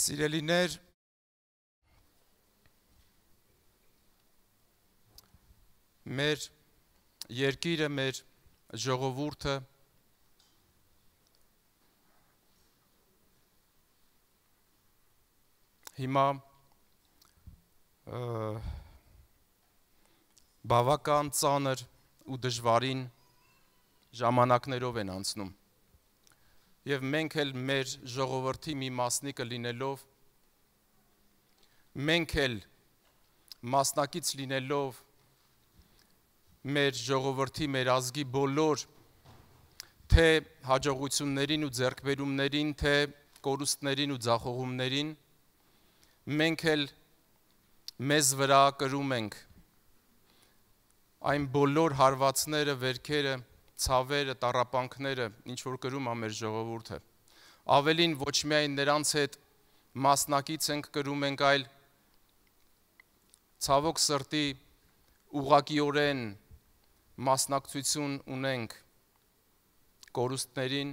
Սիրելիներ, մեր երկիրը, մեր ժողովուրդը հիմա բավական ծանր ու դժվարին ժամանակներով են անցնում եւ մենք էլ մեր ժողովրդի մի մասնիկը լինելով մենք էլ մասնակից լինելով մեր ժողովրդի, մեր ազգի բոլոր թե հաջողություններին ու ձեռքբերումներին, թե կորուստներին ու ձախողումներին մենք էլ մեզ վրա կրում ենք այն բոլոր հարվածները, վերքերը, ցավերը, տարապանքները ինչ որ գրում է մեր ժողովուրդը։ Ավելին ոչ միայն նրանց հետ մասնակից ենք գրում ենք, այլ ցավոք սրտի ուղակիորեն մասնակցություն ունենք կորուստներին։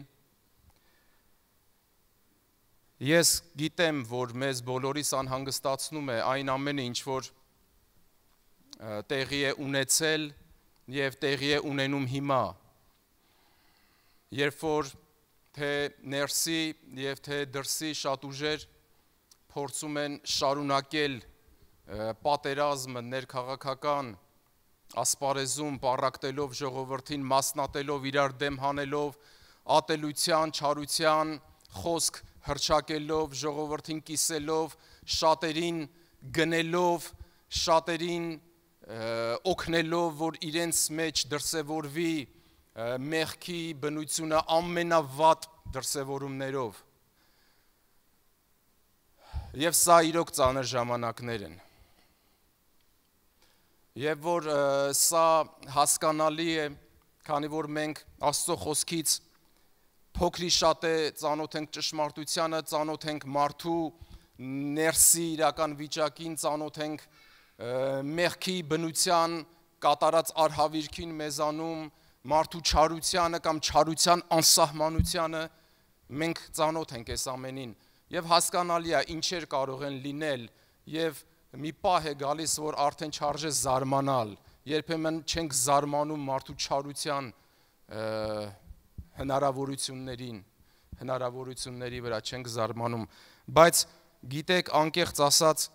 Ես գիտեմ, որ մեզ բոլորիս անհանգստացնում է այն ամենը, ինչ որ տեղի է ունեցել եւ տեղի է ունենում հիմա երբ որ թե ներսի եւ թե դրսի շատ ուժեր փորձում են շարունակել պատերազմը ներքաղաքական ասպարեզում պարակտելով ժողովրդին մասնատելով իրար դեմ հանելով ատելության չարության խոսք հրճակելով ժողովրդին կիսելով շատերին գնելով շատերին օգնելով որ իրենց մեջ դրսևորվի մեղքի բնությունը ամենավատ դրսևորումներով։ Եվ սա իրոք ծանր ժամանակներ են։ Եվ որ սա հասկանալի է, քանի որ մենք Աստծո խոսքից փոքրի շատ է ծանոթ ենք ճշմարտությանը, ծանոթ ենք մարդու ներսի իրական վիճակին, ծանոթ ենք մեղքի բնության կատարած արհավիրքին մեզանում, մարդու չարությանը կամ չարության անսահմանությանը մենք ծանոթ ենք այս ամենին եւ հասկանալի է ինչեր կարող են լինել եւ մի պահ է գալիս որ արդեն չարժե զարմանալ երբեմն չենք զարմանում մարդու չարության հնարավորություններին հնարավորությունների վրա չենք զարմանում բայց գիտեք անկեղծ ասած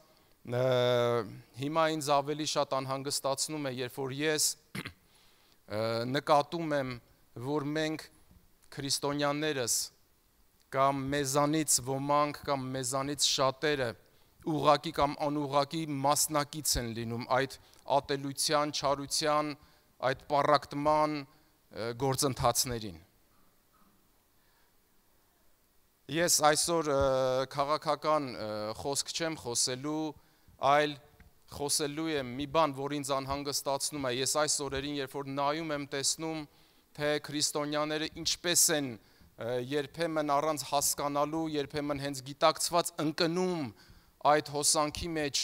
հիմա ինձ ավելի շատ անհանգստացնում է երբ որ ես նկատում եմ, որ մենք քրիստոնյաներս կամ մեզանից ոմանք կամ մեզանից շատերը ուղակի կամ անուղակի մասնակից են լինում այդ ատելության, չարության, այդ պարակտման գործընթացներին։ Ես այսօր քաղաքական խոսք չեմ խոսելու, այլ խոսելու եմ մի բան, որ ինձ անհանգստացնում է։ Ես այս օրերին, երբ որ նայում եմ, տեսնում, թե քրիստոնյաները ինչպես են երբեմն առանց հասկանալու, երբեմն հենց գիտակցված ընկնում այդ հոսանքի մեջ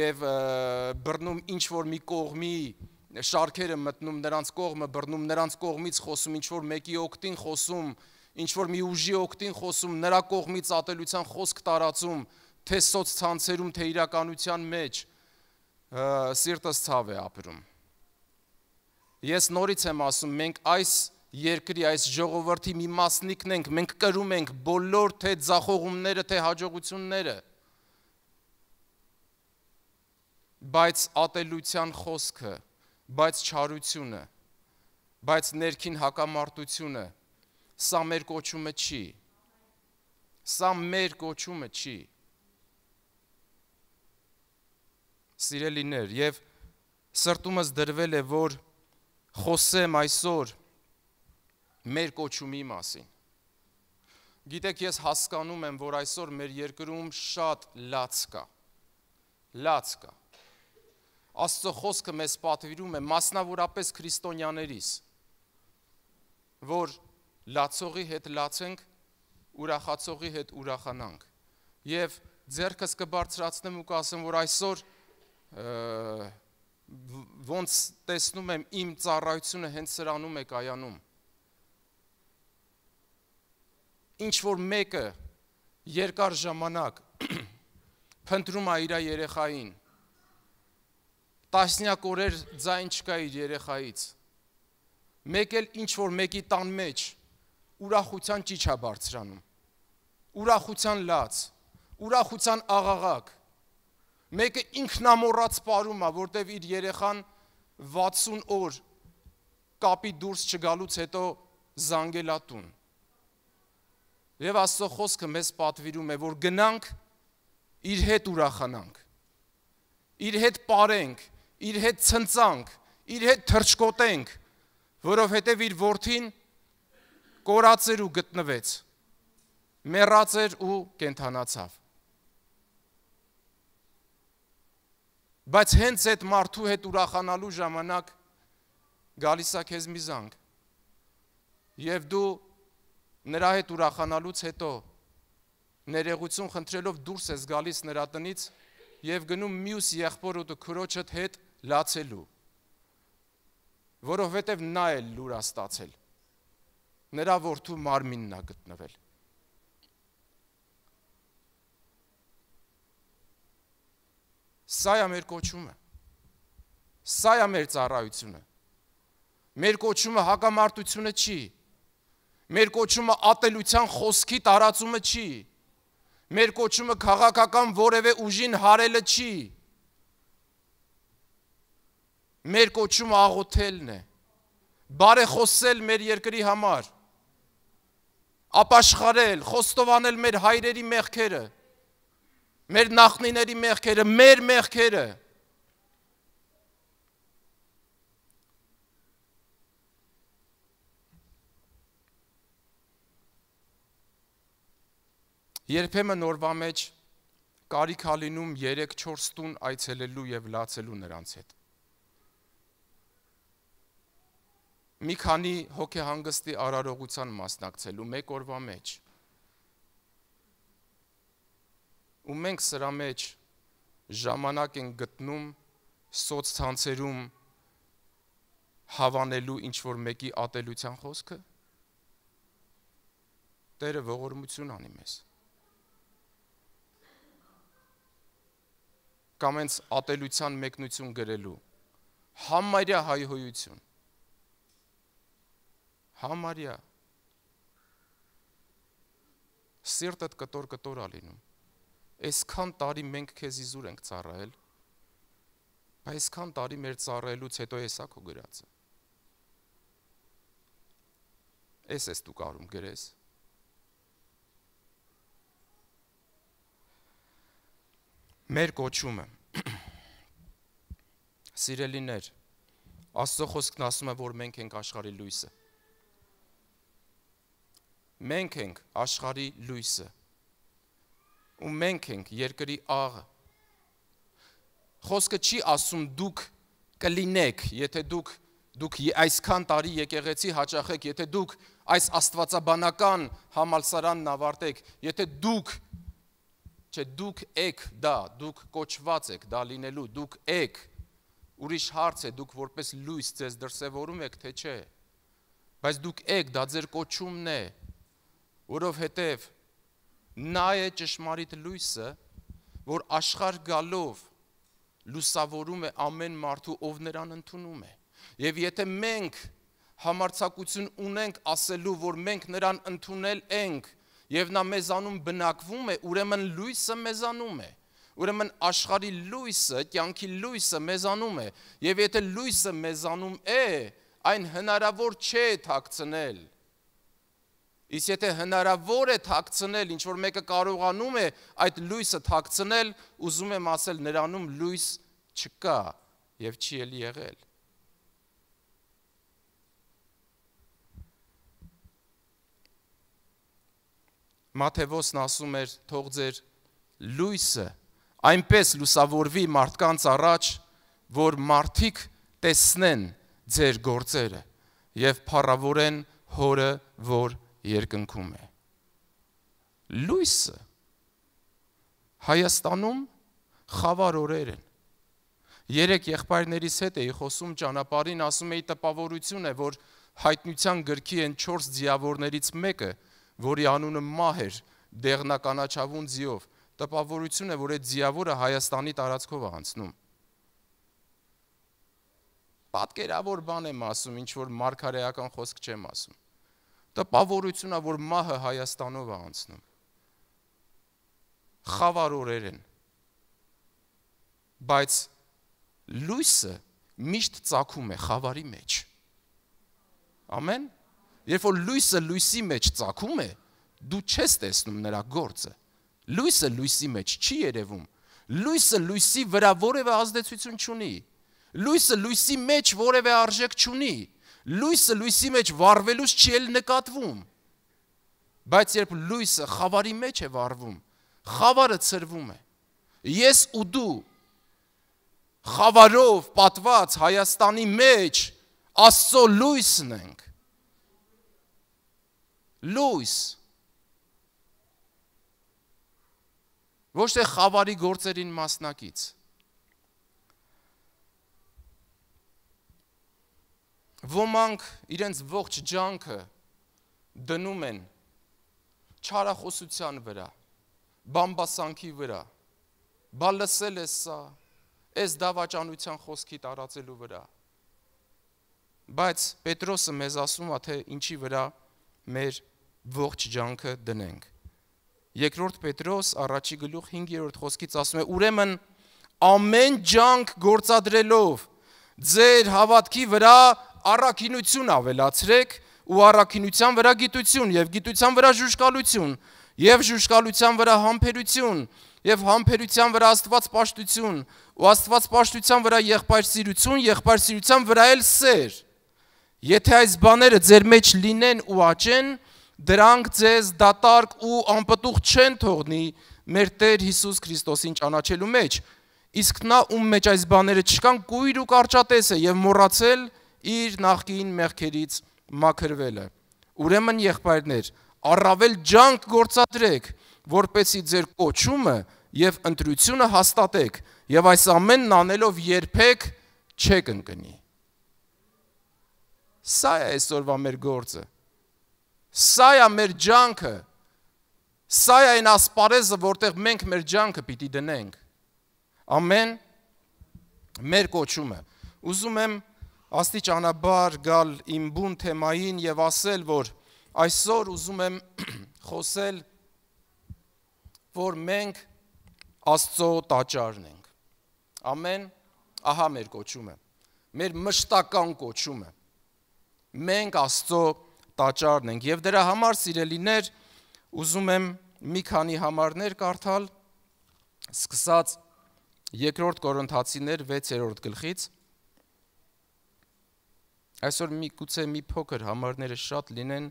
եւ բռնում ինչ որ մի կողմի շարքերը մտնում նրանց կողմը, բռնում նրանց կողմից խոսում, ինչ որ մեկի օկտին խոսում, ինչ որ մի ուժի օկտին խոսում, նրա կողմից ատելության խոսք տարածում, թե սոցցանցերում, թե իրականության մեջ, սիրտս ցավ է ապրում։ Ես նորից եմ ասում, մենք այս երկրի, այս ժողովրդի մի մասնիկն ենք, մենք կրում ենք բոլոր թե ձախողումները, թե հաջողությունները։ Բայց ատելության խոսքը, բայց չարությունը, բայց ներքին հակամարտությունը սա մեր կոչումը չի։ Սա մեր կոչումը չի։ Սա մեր կոչումը չի սիրելիներ, եւ սրտումս դրվել է, որ խոսեմ այսօր մեր կոչումի մասին։ Գիտեք, ես հասկանում եմ, որ այսօր մեր երկրում շատ լաց կա։ Լաց կա։ Աստծո խոսքը մեզ պատվիրում է մասնավորապես քրիստոնյաներիս, որ լացողի հետ լացենք, ուրախացողի հետ ուրախանանք։ Եվ ձերքս կբարձրացնեմ ու կասեմ, որ այսօր ոնց տեսնում եմ իմ ծառայությունը հենց սրանում է կայանում ինչ որ մեկը երկար ժամանակ փնտրում է իր երեխային տասնյակ օրեր ձայն չկա իր երեխայից մեկ էլ ինչ որ մեկի տան մեջ ուրախության ճիչ է բարձրանում ուրախության լաց ուրախության աղաղակ Մեկը ինքնամոռաց սարում է, որտեվ իր երեխան 60 օր կապի դուրս չգալուց հետո զանգելա տուն։ Եվ Աստծո խոսքը մեզ պատվիրում է, որ գնանք իր հետ ուրախանանք։ Իր հետ parենք, իր հետ ցնծանք, իր հետ թրջկոտենք, որովհետև իր որդին կորացեր ու գտնվեց։ Մեռած էր ու կենթանացավ։ Բայց հենց այդ մարդու հետ ուրախանալու ժամանակ գալիս է քեզ մի զանգ։ Եվ դու նրա հետ ուրախանալուց հետո ներեղություն խնդրելով դուրս ես գալիս նրա տնից եւ գնում մյուս եղբորդ ու քրոջդ հետ լացելու որովհետև նա է լուրա ստացել նրա որդու մարմինն է գտնվել Սա է մեր կոչումը։ Սա է մեր ծառայությունը։ Մեր կոչումը հակամարտությունը չի։ Մեր կոչումը ատելության խոսքի տարածումը չի։ Մեր կոչումը քաղաքական որևէ ուժին հարելը չի։ Մեր կոչումը աղոթելն է։ Բարեխոսել մեր երկրի համար։ Ապաշխարել, խոստովանել մեր հայրերի մեղքերը։ մեր մեր նախնիների մեղքերը, մեր մեղքերը։ Երբեմն օրվա մեջ կարիք ա լինում 3-4 տուն այցելելու եւ լացելու նրանց հետ։ Մի քանի հոգեհանգստի արարողության մասնակցելու մեկ օրվա մեջ։ մեջ ու մենք սրա մեջ ժամանակ են գտնում սոցցանցերում հավանելու ինչ որ մեկի ատելության խոսքը Տերը ողորմություն անի մեզ կամ ens ատելության մեկնություն գրելու համարյա հայհոյություն համարյա սիրտդ կտոր կտոր ալինում այսքան տարի մենք քեզ իզուր ենք ծառայել, բայց այսքան տարի մեր ծառայելուց հետո էսա քո գրածը։ Էս ես դու կարում գրես։ Մեր կոչումը։ Սիրելիներ, Աստծո խոսքն ասում է, որ մենք ենք աշխարհի լույսը։ Մենք ենք աշխարհի լույսը ու մենք ենք երկրի աղը։ Խոսքը չի ասում դուք կլինեք, եթե դուք դուք այսքան տարի եկեղեցի հաճախեք, եթե դուք այս աստվածաբանական համալսարանն ավարտեք, եթե դուք չէ դուք եք դա, դուք կոչված եք դա լինելու, դուք եք։ Ուրիշ հարց է, դուք որպես լույս ձեզ դրսևորում եք, թե չէ։ Բայց դուք եք, դա ձեր կոչումն է, որովհետև Նա է ճշմարիտ լույսը, որ աշխարհ գալով լուսավորում է ամեն մարդու, ով նրան ընդունում է։ Եվ եթե մենք համարձակություն ունենք ասելու, որ մենք նրան ընդունել ենք, եւ նա մեզանում բնակվում է, ուրեմն լույսը մեզանում է։ Ուրեմն աշխարհի լույսը, կյանքի լույսը մեզանում է, եւ եթե լույսը մեզանում է, այն հնարավոր չէ թաքցնել։ Իսկ եթե հնարավոր է թաքցնել, ինչ որ մեկը կարողանում է այդ լույսը թաքցնել, ուզում եմ ասել նրանում լույս չկա եւ չի էլ եղել։ Մաթեոսն ասում էր՝ թող ձեր լույսը այնպես լուսավորվի մարդկանց առաջ, որ մարդիկ տեսնեն ձեր գործերը եւ փառավորեն հորը, որ երկնքում է։ Լույսը Հայաստանում խավար օրեր են։ Երեք եղբայրներիս հետ էի խոսում ճանապարհին, ասում էի տպավորություն է, որ հայտնության գրքի են 4 ձիավորներից մեկը, որի անունը Մահ էր, դեղնականաչավուն ձիով։ Տպավորություն է, որ այդ ձիավորը Հայաստանի տարածքով է անցնում։ Պատկերավոր բան եմ ասում, ինչ որ մարգարեական խոսք չեմ ասում։ Դա պավորություն է, որ մահը Հայաստանով է անցնում։ Խավար օրեր են։ Բայց լույսը միշտ ծակում է խավարի մեջ։ Ամեն։ Երբ որ լույսը լույսի մեջ ծակում է, դու չես տեսնում նրա գործը։ Լույսը լույսի մեջ չի երևում։ Լույսը լույսի վրա որևէ ազդեցություն չունի։ Լույսը լույսի մեջ որևէ արժեք չունի։ Լույսը լույսի մեջ վառվելուց չի էլ նկատվում։ Բայց երբ լույսը խավարի մեջ է վառվում, խավարը ծրվում է։ Ես ու դու խավարով պատված Հայաստանի մեջ Աստծո լույսն ենք։ Լույս։ Ոչ թե խավարի գործերին մասնակից։ Ոմանք իրենց ողջ ջանքը դնում են չարախոսության վրա, բամբասանքի վրա։ Բա լսել ես սա, այս դավաճանության խոսքի տարածելու վրա։ Բայց Պետրոսը մեզ ասում է, թե ինչի վրա մեր ողջ ջանքը դնենք։ Երկրորդ Պետրոս առաջի գլուխ 5-րդ խոսքից ասում է. ուրեմն ամեն ջանք գործադրելով ձեր հավատքի վրա առաքինություն ավելացրեք ու առաքինության վրա գիտություն եւ գիտության վրա ժուժկալություն եւ ժուժկալության վրա համբերություն եւ համբերության վրա Աստված պաշտություն ու Աստված պաշտության վրա եղբայր սիրություն, եղբայր սիրության վրա էլ սեր։ Եթե այս բաները ձեր մեջ լինեն ու աճեն, դրանք ձեզ դատարկ ու անպտուղ չեն թողնի մեր Տեր Հիսուս Քրիստոսին ճանաչելու մեջ։ Իսկ նա ում մեջ այս բաները չկան, կույր ու կարճատես է եւ մոռացել իր նախկին մեղքերից մաքրվել է։ Ուրեմն եղբայրներ, առավել ջանք գործադրեք, որպեսի ձեր կոչումը եւ ընտրությունը հաստատեք եւ այս ամենն անելով երբեք չեք ընկնի։ Սա է այսօրվա մեր գործը։ Սա է մեր ջանքը։ Սա է այն ասպարեզը, որտեղ մենք մեր ջանքը պիտի դնենք։ Ամեն մեր կոչումը։ Ուզում եմ աստիճանաբար գալ իմ բուն թեմային եւ ասել, որ այսօր ուզում եմ խոսել, որ մենք Աստծո տաճարն ենք։ Ամեն, ահա մեր կոչումը, մեր մշտական կոչումը։ Մենք Աստծո տաճարն ենք եւ դրա համար սիրելիներ ուզում եմ մի քանի համարներ կարդալ, սկսած 2-րդ Կորինթացիներ 6-րդ գլխից 1 Այսօր մի գուցե մի փոքր համարները շատ լինեն։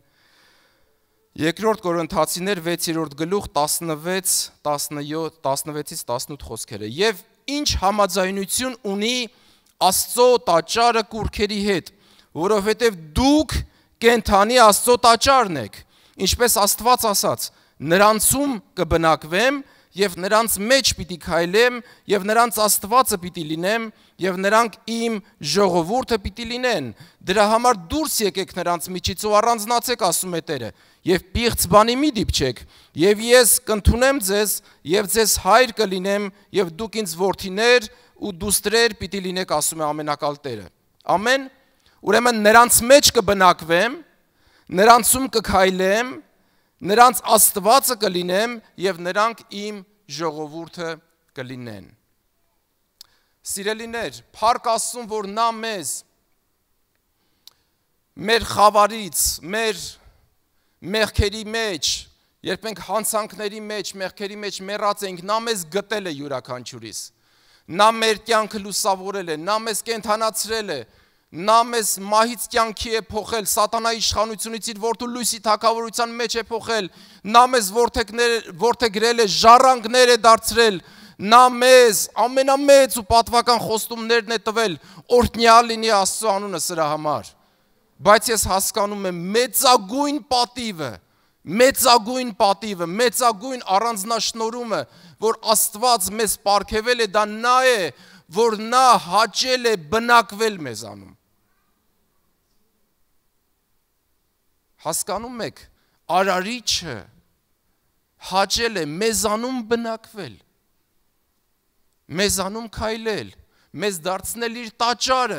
Երկրորդ Կորինթացիներ 6-րդ գլուխ 16, 17, 16-ից 18 խոսքերը։ Եվ ինչ համաձայնություն ունի Աստծո տաճարը կուրքերի հետ, որովհետև դուք կենթանի Աստծո տաճարն եք, ինչպես Աստված ասաց. նրանցում կբնակվեմ, եւ նրանց մեջ պիտի քայլեմ եւ նրանց Աստվածը պիտի լինեմ եւ նրանք իմ ժողովուրդը պիտի լինեն։ Դրա համար դուրս եկեք նրանց միջից ու առանձնացեք, ասում է Տերը, եւ պիղծ բանի մի դիպչեք, եւ ես կընդունեմ ձեզ եւ ձեզ հայր կլինեմ եւ դուք ինձ որդիներ ու դուստրեր պիտի լինեք, ասում է ամենակալ Տերը։ Ամեն Ուրեմն նրանց մեջ կբնակվեմ, նրանցում կքայլեմ, նրանց աստվածը կլինեմ եւ նրանք իմ ժողովուրդը կլինեն։ Սիրելիներ, Փառք Աստծուն, որ նա մեզ մեր խավարից, մեր մեղքերի մեջ, երբ մենք հանցանքների մեջ, մեղքերի մեջ մեռած ենք, նա մեզ գտել է յուրաքանչյուրիս։ Նա մեր կյանքը լուսավորել է, նա մեզ կենթանացրել է, Նա մեզ մահից կյանքի է փոխել, սատանայի իշխանությունից իր որդու լույսի թակավորության մեջ է փոխել, նա մեզ որդեգրել է, ժառանգներ է դարձրել, նա մեզ ամենամեծ ու պատվական խոստումներն է տվել, օրհնյալ լինի Աստծո անունը սրա համար։ Բայց ես հասկանում եմ մեծագույն պատիվը, մեծագույն պատիվը, մեծագույն առանձնաշնորհումը, որ Աստված մեզ ապարգևել է, դա նա է, որ նա հաճել է բնակվել մեզանում։ Հասկանում եք, Արարիչը հաճել է մեզանում բնակվել։ Մեզանում քայլել, մեզ դարձնել իր տաճարը։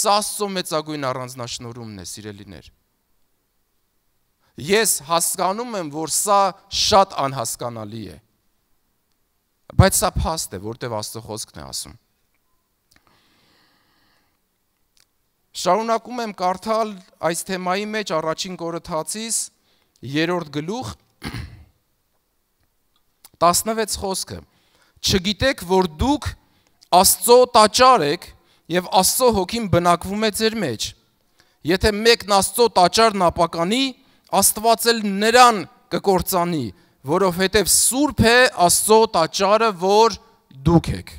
Սա Աստծո մեծագույն առանձնահատկությունն է, սիրելիներ։ Ես հասկանում եմ, որ սա շատ անհասկանալի է։ Բայց սա փաստ է, որտեղ Աստծո խոսքն է ասում։ Շարունակում եմ կարդալ այս թեմայի մեջ առաջին կորթացիս 3-րդ գլուխ 16 խոսքը. Չգիտեք, որ դուք Աստծո տաճար եք եւ Աստծո հոգին բնակվում է ձեր մեջ։ Եթե մեկն Աստծո տաճարն ապականի, Աստված էլ նրան կկործանի, որովհետեւ սուրբ է Աստծո տաճարը, որ դուք եք։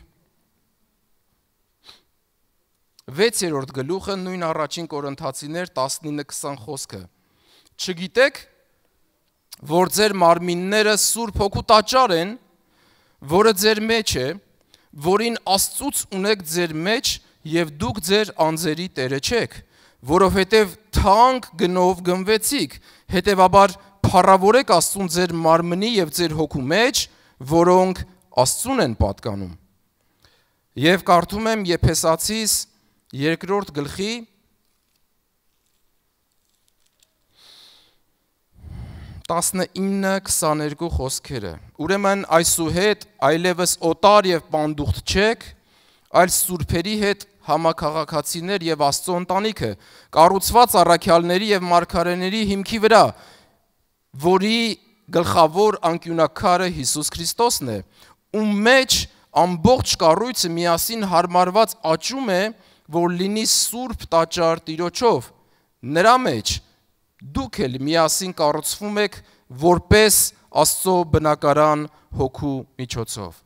6-րդ գլուխը նույն առաջին Կորինթացիներ 19-20 խոսքը։ Չգիտեք, որ ձեր մարմինները սուրբ հոգու տաճար են, որը ձեր մեջ է, որին Աստծուց ունեք ձեր մեջ եւ դուք ձեր անձերի տերը չեք, որովհետեւ թանկ գնով գնվեցիք, հետեւաբար փառավորեք Աստուն ձեր մարմնի եւ ձեր հոգու մեջ, որոնք Աստուն են պատկանում։ Եվ կարդում եմ Եփեսացիս 1 երկրորդ գլխի տասնը իննը կսաներկու խոսքերը։ Ուրեմն այսուհետ այլևս ոտար և պանդուղթ չեք, այլ սուրպերի հետ համակաղաքացիներ և աստծո ընտանիքը, կարուցված առակյալների և մարգարեների հիմքի վրա, որի գլխավոր անկյունակարը Հիսուս Քրիստոսն է, ում մեջ ամբողջ կարույցը միասին հարմարված աճում է, որ որ լինի սուրբ տաճար Տիրոջով, նրա մեջ դուք էլ միասին կառուցվում եք որպես Աստծո բնակարան հոգու միջոցով։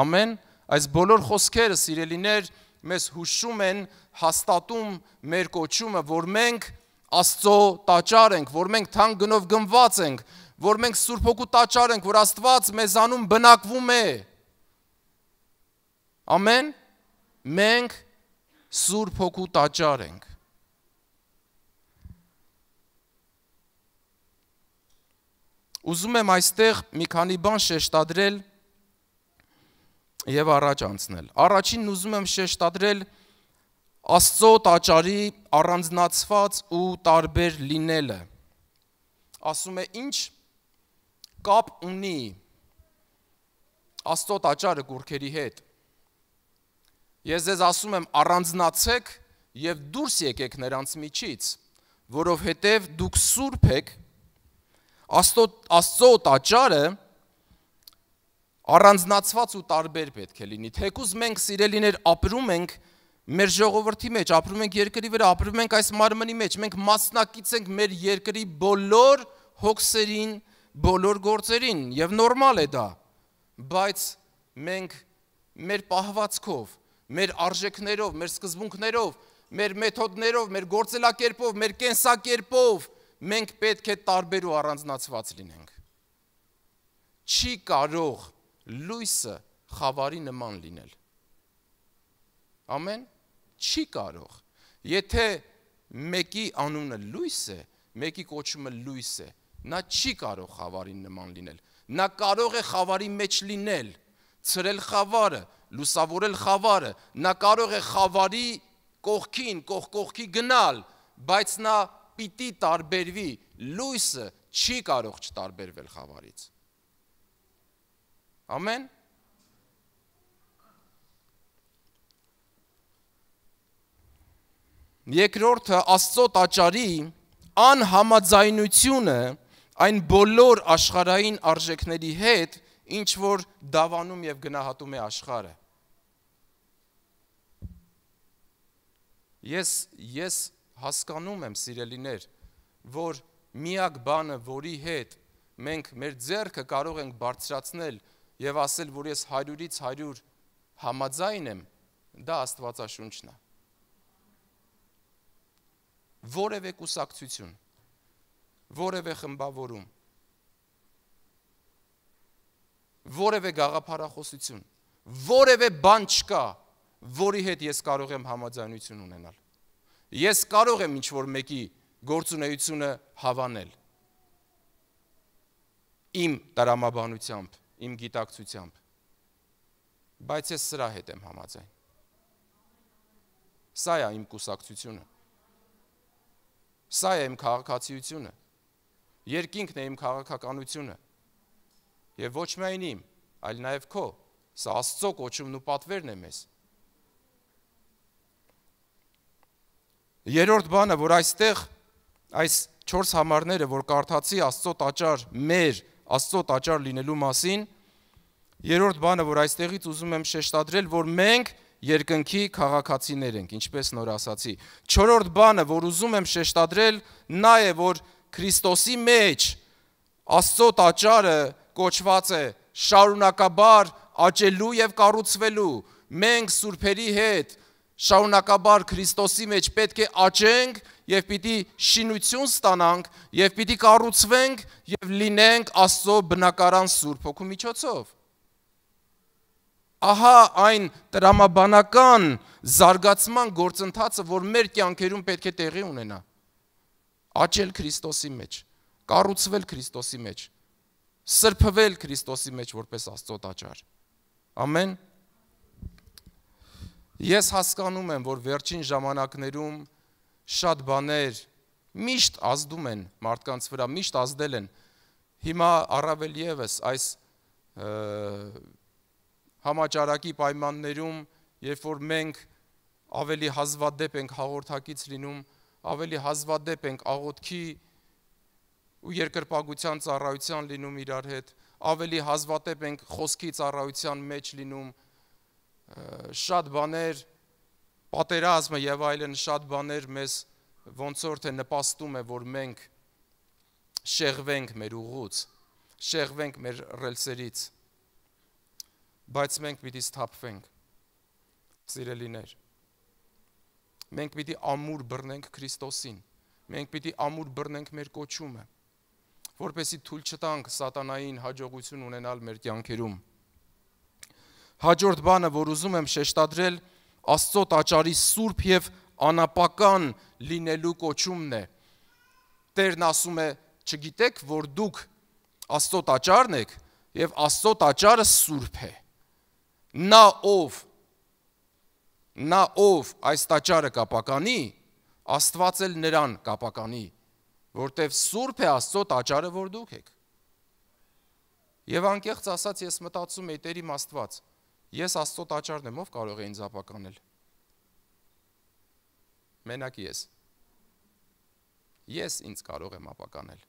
Ամեն այս բոլոր խոսքերը սիրելիներ մեզ հուշում են հաստատում մեր կոչումը, որ մենք Աստծո տաճար ենք, որ մենք թան գնով գնված ենք, որ մենք Սուրբ Հոգու տաճար ենք, որ Աստված մեզանում բնակվում է։ Ամեն մենք Սուրբ հոգու տաճար ենք։ Ուզում եմ այստեղ մի քանի բան շեշտադրել եւ առաջ անցնել։ Առաջինն ուզում եմ շեշտադրել Աստծո տաճարի առանձնացված ու տարբեր լինելը։ Ասում է ինչ կապ ունի Աստծո տաճարը գուրքերի հետ Ես ձեզ ասում եմ առանձնացեք եւ դուրս եկեք նրանց միջից, որովհետեւ դուք սուրբ եք։ Աստծո Աստծո տաճարը առանձնացված ու տարբեր պետք է լինի։ Թեկուզ մենք սիրելիներ ապրում ենք մեր ժողովրդի մեջ, ապրում ենք երկրի վրա, ապրում ենք այս մարմնի մեջ, մենք մասնակից ենք մեր երկրի բոլոր հոգսերին, բոլոր գործերին եւ նորմալ է դա։ Բայց մենք մեր պահվածքով մեր արժեքներով, մեր սկզբունքներով, մեր մեթոդներով, մեր գործելակերպով, մեր կենսակերպով մենք պետք է տարբեր ու առանձնացված լինենք։ Չի կարող լույսը խավարի նման լինել։ Ամեն չի կարող։ Եթե մեկի անունը լույս է, մեկի կոչումը լույս է, նա չի կարող խավարին նման լինել։ Նա կարող է խավարի մեջ լինել, ծրել խավարը, լուսավորել խավարը, նա կարող է խավարի կողքին, կող կողքի գնալ, բայց նա պիտի տարբերվի, լույսը չի կարող չտարբերվել խավարից։ Ամեն։ Երկրորդը Աստծո տաճարի անհամաձայնությունը այն բոլոր աշխարհային արժեքների հետ, ինչ որ դավանում եւ գնահատում է աշխարհը։ Ես ես հասկանում եմ, սիրելիներ, որ միակ բանը, որի հետ մենք մեր ձեռքը կարող ենք բարձրացնել եւ ասել, որ ես 100-ից 100 համաձայն եմ, դա Աստվածաշունչն է։ Որևէ կուսակցություն, որևէ խմբավորում, որևէ գաղափարախոսություն, որևէ բան չկա, որ որի հետ ես կարող եմ համաձայնություն ունենալ։ Ես կարող եմ ինչ որ մեկի գործունեությունը հավանել իմ տրամաբանությամբ, իմ գիտակցությամբ։ Բայց ես սրա հետ եմ համաձայն։ Սա է իմ կուսակցությունը։ Սա է իմ քաղաքացիությունը։ Երկինքն է իմ քաղաքականությունը։ Եվ ոչ միայն իմ, այլ նաև քո։ Սա Աստծո կոչումն ու պատվերն է մեզ։ Երորդ բանը, որ այստեղ այս 4 համարները, որ կարդացի Աստծո տաճար, մեր Աստծո տաճար լինելու մասին, երրորդ բանը, որ այստեղից ուզում եմ շեշտադրել, որ մենք երկնքի քաղաքացիներ ենք, ինչպես նոր ասացի։ Չորրորդ բանը, որ ուզում եմ շեշտադրել, նա է, որ Քրիստոսի մեջ Աստծո տաճարը կոչված է շարունակաբար աճելու եւ կառուցվելու։ Մենք սուրբերի հետ շարունակաբար Քրիստոսի մեջ պետք է աճենք եւ պիտի շինություն ստանանք եւ պիտի կառուցվենք եւ լինենք Աստծո բնակարան Սուրբ Հոգու միջոցով։ Ահա այն տրամաբանական զարգացման գործընթացը, որ մեր կյանքերում պետք է տեղի ունենա։ Աճել Քրիստոսի մեջ, կառուցվել Քրիստոսի մեջ, սրբվել Քրիստոսի մեջ որպես Աստծո տաճար։ Ամեն։ Ես հասկանում եմ, որ վերջին ժամանակներում շատ բաներ միշտ ազդում են մարդկանց վրա, միշտ ազդել են։ Հիմա առավել եւս այս համաճարակի պայմաններում, երբ որ մենք ավելի հազվադեպ ենք հաղորդակից լինում, ավելի հազվադեպ ենք աղոթքի ու երկրպագության ծառայության լինում իրար հետ, ավելի հազվադեպ ենք խոսքի ծառայության մեջ լինում, շատ բաներ պատերազմը եւ այլն շատ բաներ մեզ ոնց որ թե նպաստում է որ մենք շեղվենք մեր ուղուց շեղվենք մեր ռելսերից բայց մենք պիտի սթափվենք սիրելիներ մենք պիտի ամուր բռնենք Քրիստոսին մենք պիտի ամուր բռնենք մեր կոչումը որպեսի թույլ չտանք սատանային հաջողություն ունենալ մեր կյանքերում Հաջորդ բանը, որ ուզում եմ շեշտադրել, Աստծո տաճարի սուրբ եւ անապական լինելու կոչումն է։ Տերն ասում է, չգիտեք, որ դուք Աստծո տաճարն եք եւ Աստծո տաճարը սուրբ է։ Նա ով նա ով այս տաճարը կապականի, Աստված էլ նրան կապականի, որտեվ սուրբ է Աստծո տաճարը, որ դուք եք։ Եվ անկեղծ ասած ես մտածում եի Տերիմ Աստված, Ես Աստծո տաճարն եմ, ով կարող է ինձ ապականել։ Մենակ ես։ Ես ինձ կարող եմ ապականել։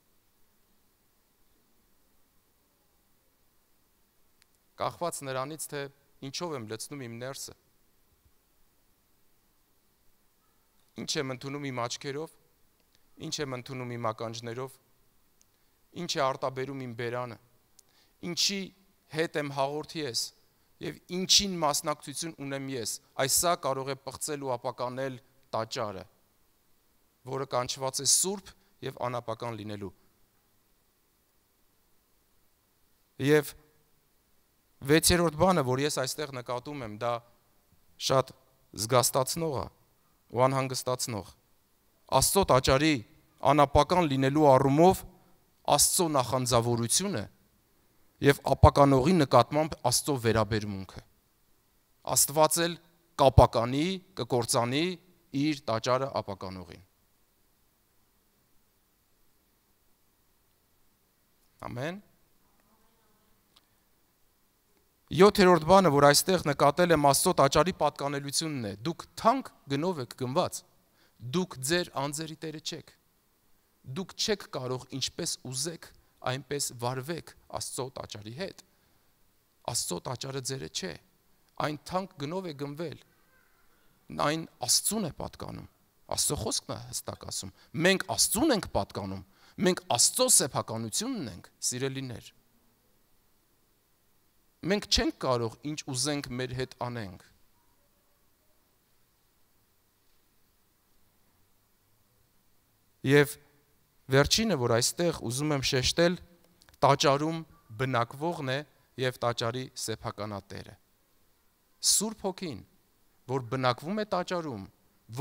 Կախված նրանից, թե ինչով եմ լցնում իմ ներսը։ Ինչ եմ ընդունում իմ աչքերով, ինչ եմ ընդունում իմ ականջներով, ինչ է արտաբերում իմ բերանը, ինչի հետ եմ հաղորդի ես, եւ ինչին մասնակցություն ունեմ ես։ Այս սա կարող է պղծել ու ապականել տաճարը, որը կանչված է սուրբ եւ անապական լինելու։ Եվ վեցերորդ բանը, որ ես այստեղ նկատում եմ, դա շատ զգաստացնող է ու անհանգստացնող։ Աստծո տաճարի անապական լինելու առումով Աստծո նախանձավորությունը եւ ապականողի նկատմամբ Աստծո վերաբերմունքը։ Աստված էլ կապականի, կկործանի իր տաճարը ապականողին։ Ամեն։ Յոթերորդ բանը, որ այստեղ նկատել եմ Աստծո տաճարի պատկանելությունն է։ Դուք թանկ գնով եք գնված։ Դուք ձեր անձերի տերը չեք։ Դուք չեք կարող ինչպես ուզեք այնպես վարվեք Աստծո տաճարի հետ։ Աստծո տաճարը ձերը չէ։ Այն թանկ գնով է գնվել։ Այն Աստծուն է պատկանում։ Աստծո խոսքն է հստակ ասում։ Մենք Աստծուն ենք պատկանում։ Մենք Աստծո սեփականությունն ենք, սիրելիներ։ Մենք չենք կարող ինչ ուզենք մեր հետ անենք։ Եվ Վերջինը, որ այստեղ ուզում եմ շեշտել, տաճարում բնակվողն է եւ տաճարի սեփականատերը։ Սուրբ Հոգին, որ բնակվում է տաճարում,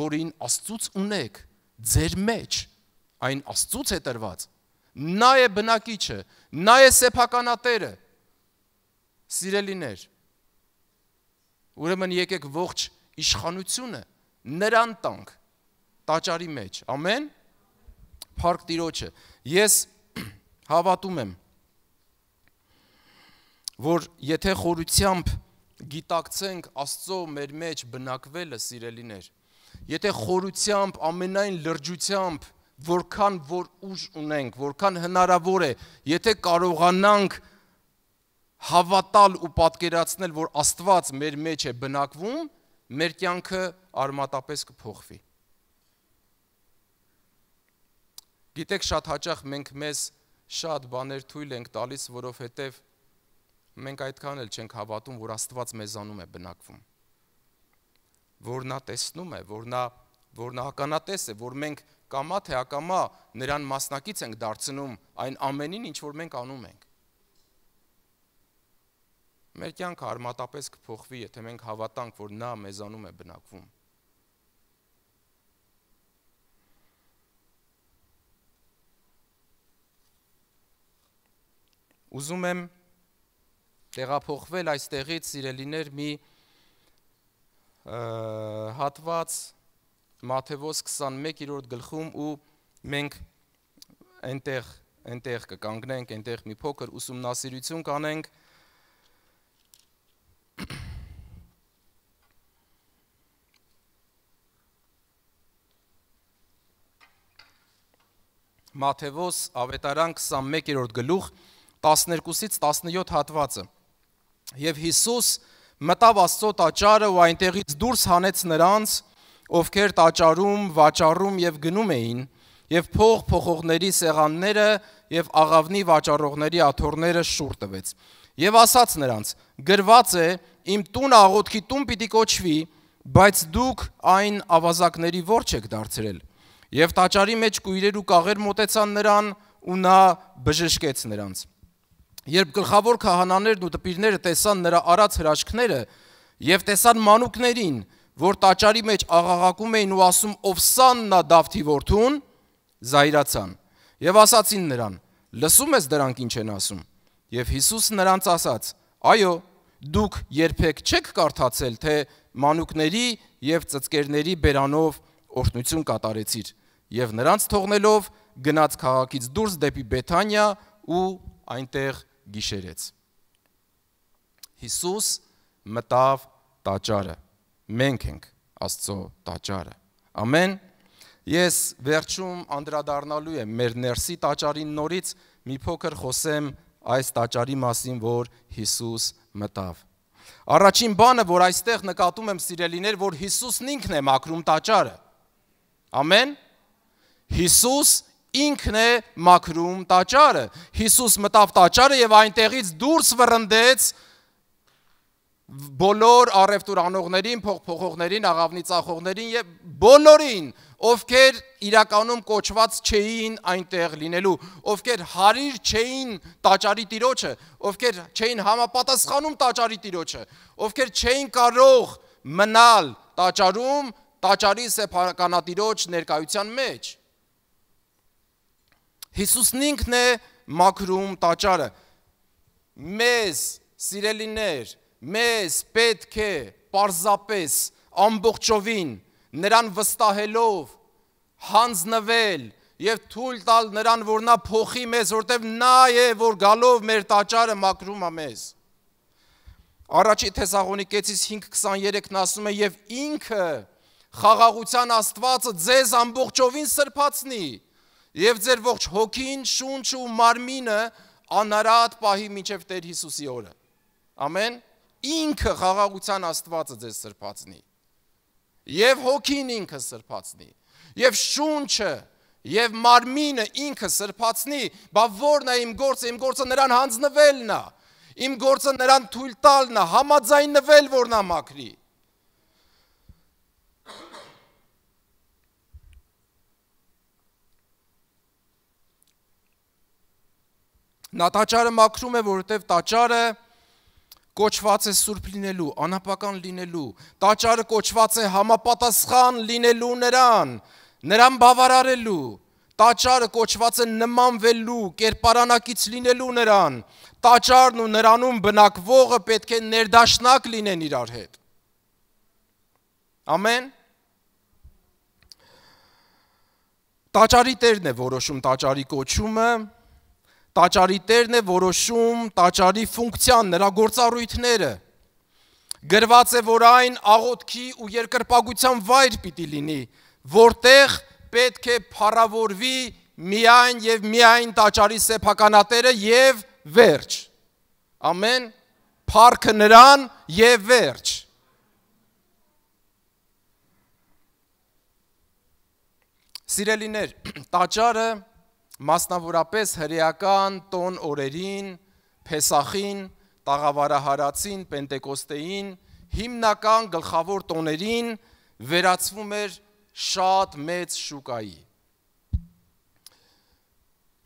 որին Աստծուց ունեք ձեր մեջ, այն Աստծուց է տրված։ Նա է բնակիչը, նա է սեփականատերը։ Սիրելիներ, ուրեմն եկեք ողջ իշխանությունը նրան տանք տաճարի մեջ։ Ամեն փառք Տիրոջը։ Ես հավատում եմ, որ եթե խորությամբ գիտակցենք Աստծո մեր մեջ բնակվելը, սիրելիներ, եթե խորությամբ ամենայն լրջությամբ որքան որ ուժ ունենք, որքան հնարավոր է, եթե կարողանանք հավատալ ու պատկերացնել, որ Աստված մեր մեջ է բնակվում, մեր կյանքը արմատապես կփոխվի։ Գիտեք, շատ հաճախ մենք մեզ շատ բաներ թույլ ենք տալիս, որովհետև մենք այդքան էլ չենք հավատում, որ Աստված մեզանում է բնակվում։ Որ նա տեսնում է, որ նա որ նա հականատես է, որ մենք կամա թե ակամա նրան մասնակից ենք դարձնում այն ամենին, ինչ որ մենք անում ենք։ Մեր կյանքը արմատապես կփոխվի, եթե մենք հավատանք, որ նա մեզանում է բնակվում։ Ուզում եմ տեղափոխվել այստեղից սիրելիներ մի հատված Մատթեոս 21-րդ գլխում ու մենք այնտեղ այնտեղ կկանգնենք, այնտեղ մի փոքր ուսումնասիրություն կանենք։ Մատթեոս ավետարան 21-րդ գլուխ 1 12-ից 17 հատվածը։ Եվ Հիսուս մտավ Աստծո տաճարը ու այնտեղից դուրս հանեց նրանց, ովքեր տաճարում, վաճառում եւ գնում էին, եւ փող փողողների սեղանները եւ աղավնի վաճառողների աթոռները շուռ տվեց։ Եվ ասաց նրանց. գրված է իմ տուն աղոթքի տուն պիտի կոչվի, բայց դուք այն ավազակների ворջ եք դարձրել։ Եվ տաճարի մեջ կույրեր ու կաղեր մտեցան նրան ու նա բժշկեց նրանց։ Երբ գլխավոր քահանաներն ու տպիրները տեսան նրա արած հրաշքները եւ տեսան մանուկներին, որ տաճարի մեջ աղաղակում էին ու ասում Օվսաննա Դավթի որդուն, զայրացան եւ ասացին նրան. Լսում ես դրանք ինչ են ասում։ Եվ Հիսուսը նրանց ասաց. Այո, դուք երբեք չեք կարդացել, թե մանուկների եւ ծծկերների բերանով օրհնություն կատարեցիր եւ նրանց թողնելով գնաց քաղաքից դուրս դեպի Բեթանիա ու այնտեղ գիշերեց։ Հիսուս մտավ տաճարը։ Մենք ենք Աստծո տաճարը։ Ամեն։ Ես վերջում անդրադառնալու եմ մեր ներսի տաճարին նորից մի փոքր խոսեմ այս տաճարի մասին, որ Հիսուս մտավ։ Առաջին բանը, որ այստեղ նկատում եմ սիրելիներ, որ Հիսուսն ինքն է մաքրում տաճարը։ Ամեն։ Հիսուս ինքն է մաքրում տաճարը։ Հիսուս մտավ տաճարը եւ այնտեղից դուրս վռնդեց բոլոր առևտուրանողներին, փողփողողներին, աղավնի ծախողներին եւ բոլորին, ովքեր իրականում կոչված չէին այնտեղ լինելու, ովքեր հարիր չէին տաճարի տիրոջը, ովքեր չէին համապատասխանում տաճարի տիրոջը, ովքեր չէին կարող մնալ տաճարում, տաճարի սեփականատիրոջ ներկայության մեջ Հիսուսն ինքն է մաքրում տաճարը։ Մեզ, սիրելիներ, մեզ պետք է պարզապես ամբողջովին նրան վստահելով հանձնվել եւ թույլ տալ նրան, որ նա փոխի մեզ, որտեւ նա է, որ գալով մեր տաճարը մաքրում է մեզ։ Առաջի Թեսաղոնիկեցիս 5:23-ն ասում է եւ ինքը խաղաղության Աստվածը ձեզ ամբողջովին սրբացնի, եւ ձեր ողջ հոգին, շունչը ու մարմինը անարատ պահի մինչև Տեր Հիսուսի օրը։ Ամեն ինքը խաղաղության Աստվածը ձեզ սրբացնի։ Եվ հոգին ինքը սրբացնի։ Եվ շունչը Եվ մարմինը ինքը սրբացնի, բա ո՞րն է իմ գործը, իմ գործը նրան հանձնվելն է։ Իմ գործը նրան թույլ տալն է, համաձայնվել, որ նա մաքրի։ Նա տաճարը մաքրում է, որովհետև տաճարը կոչված է սուրբ լինելու, անապական լինելու։ Տաճարը կոչված է համապատասխան լինելու նրան, նրան բավարարելու։ Տաճարը կոչված է նմանվելու, կերպարանակից լինելու նրան։ Տաճարն ու նրանում բնակվողը պետք է ներդաշնակ լինեն իրար հետ։ Ամեն։ Տաճարի տերն է որոշում տաճարի կոչումը, Տաճարի տերն է որոշում տաճարի ֆունկցիան, նրա գործառույթները։ Գրված է, որ այն աղոթքի ու երկրպագության վայր պիտի լինի, որտեղ պետք է փառավորվի միայն եւ միայն տաճարի սեփականատերը եւ վերջ։ Ամեն փառքը նրան եւ վերջ։ Սիրելիներ, տաճարը մասնավորապես հրեական տոն օրերին, Փեսախին, Տաղավարահարացին, Պենտեկոստեին, հիմնական գլխավոր տոներին վերածվում էր շատ մեծ շուկայի։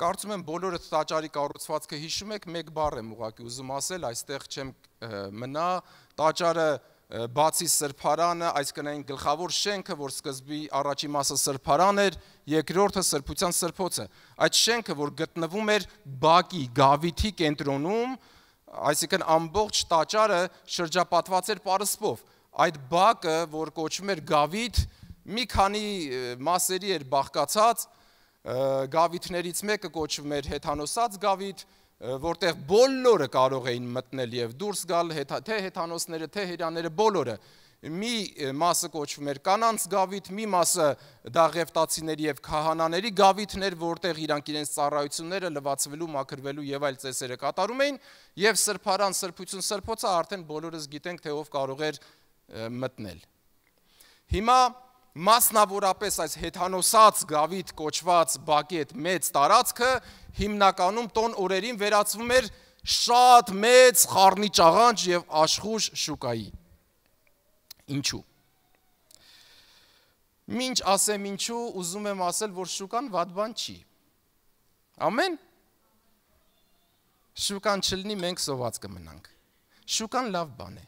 Կարծում եմ բոլորը տաճարի կառուցվածքը հիշում եք, մեկ բառ եմ ուղակի ուզում ասել, այստեղ չեմ մնա, տաճարը բացի սրբարանը, այսինքն գլխավոր շենքը, որ սկզբի առաջի մասը սրբարան էր, երկրորդը սրբության սրբոցը։ Այդ շենքը, որ գտնվում էր Բակի Գավիթի կենտրոնում, այսինքն ամբողջ տաճարը շրջապատված էր պարսպով։ Այդ Բակը, որ կոչվում էր Գավիթ, մի քանի մասերի էր բաղկացած, գավիթներից մեկը կոչվում էր հեթանոսած գավիթ, գավիթ որտեղ բոլորը կարող էին մտնել եւ դուրս գալ, թե հեթանոսները, թե հերաները, բոլորը։ Մի մասը կոչվում էր կանանց գավիթ, մի մասը դաղևտացիների եւ քահանաների գավիթներ, որտեղ իրանք իրենց ծառայությունները լվացվելու, մաքրվելու եւ այլ ծեսերը կատարում էին, եւ սրբարան սրբություն սրբոցը արդեն բոլորս գիտենք, թե ով կարող էր մտնել։ Հիմա մասնավորապես այս հեթանոսած գավիթ կոչված բակետ մեծ տարածքը հիմնականում տոն օրերին վերածվում էր շատ մեծ խառնիճաղանջ եւ աշխուժ շուկայի։ Ինչու։ Մինչ ասեմ ինչու, ուզում եմ ասել, որ շուկան վատ բան չի։ Ամեն։ Շուկան չլինի, մենք սոված կմնանք։ Շուկան լավ բան է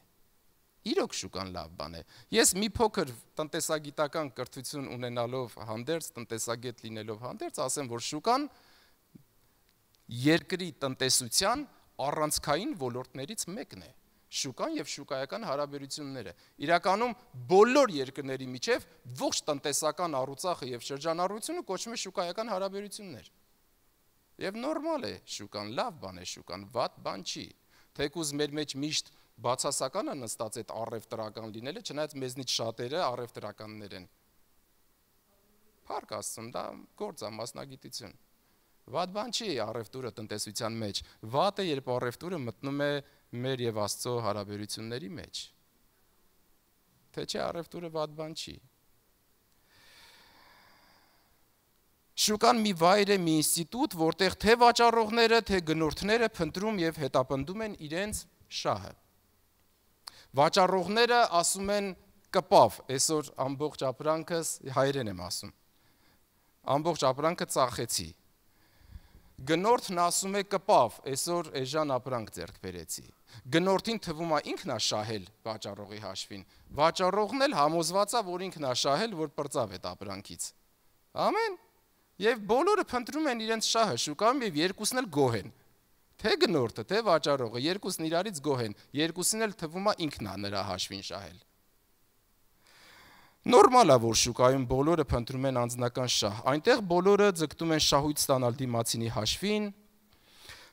իրոք շուկան լավ բան է։ Ես մի փոքր տնտեսագիտական կրթություն ունենալով հանդերձ, տնտեսագետ լինելով հանդերձ, ասեմ, որ շուկան երկրի տնտեսության առանցքային ոլորտներից մեկն է շուկան եւ շուկայական հարաբերությունները։ Իրականում բոլոր երկրների միջև ողջ տնտեսական առուցախը եւ շրջանառությունը կոչվում է շուկայական հարաբերություններ։ Եվ նորմալ է շուկան, լավ բան է շուկան, վատ բան չի։ Թեկուզ մեր մեջ միշտ բացասականը նստած այդ առևտրական լինելը, չնայած մեզնից շատերը առևտրականներ են։ Փառք Աստծուն, դա գործ է, մասնագիտություն։ Վատ բան չի առևտուրը տնտեսության մեջ։ Վատը, երբ առևտուրը մտնում է մեր եւ Աստծո հարաբերությունների մեջ։ Թե չէ առևտուրը վատ բան չի։ Շուկան մի վայր է, մի ինստիտուտ, որտեղ թե վաճառողները, թե գնորդները փնտրում եւ հետապնդում են իրենց շահը։ Վաճառողները ասում են կպավ, այսօր ամբողջ ապրանքս հայերեն եմ ասում։ Ամբողջ ապրանքը ծախեցի։ Գնորդն ասում է կպավ, այսօր էժան ապրանք ձեռք բերեցի։ Գնորդին թվում է ինքն է շահել վաճառողի հաշվին։ Վաճառողն էլ համոզված է, որ ինքն է շահել, որ պրծավ է ապրանքից։ Ամեն։ Եվ բոլորը փնտրում են իրենց շահը շուկայում եւ երկուսն էլ գոհ են թե գնորդը, թե վաճառողը երկուսն իրարից գոհ են, երկուսին էլ թվում է ինքն է նրա հաշվին շահել։ Նորմալ է, որ շուկայում բոլորը փնտրում են անձնական շահ։ Այնտեղ բոլորը ձգտում են շահույթ ստանալ դիմացինի հաշվին։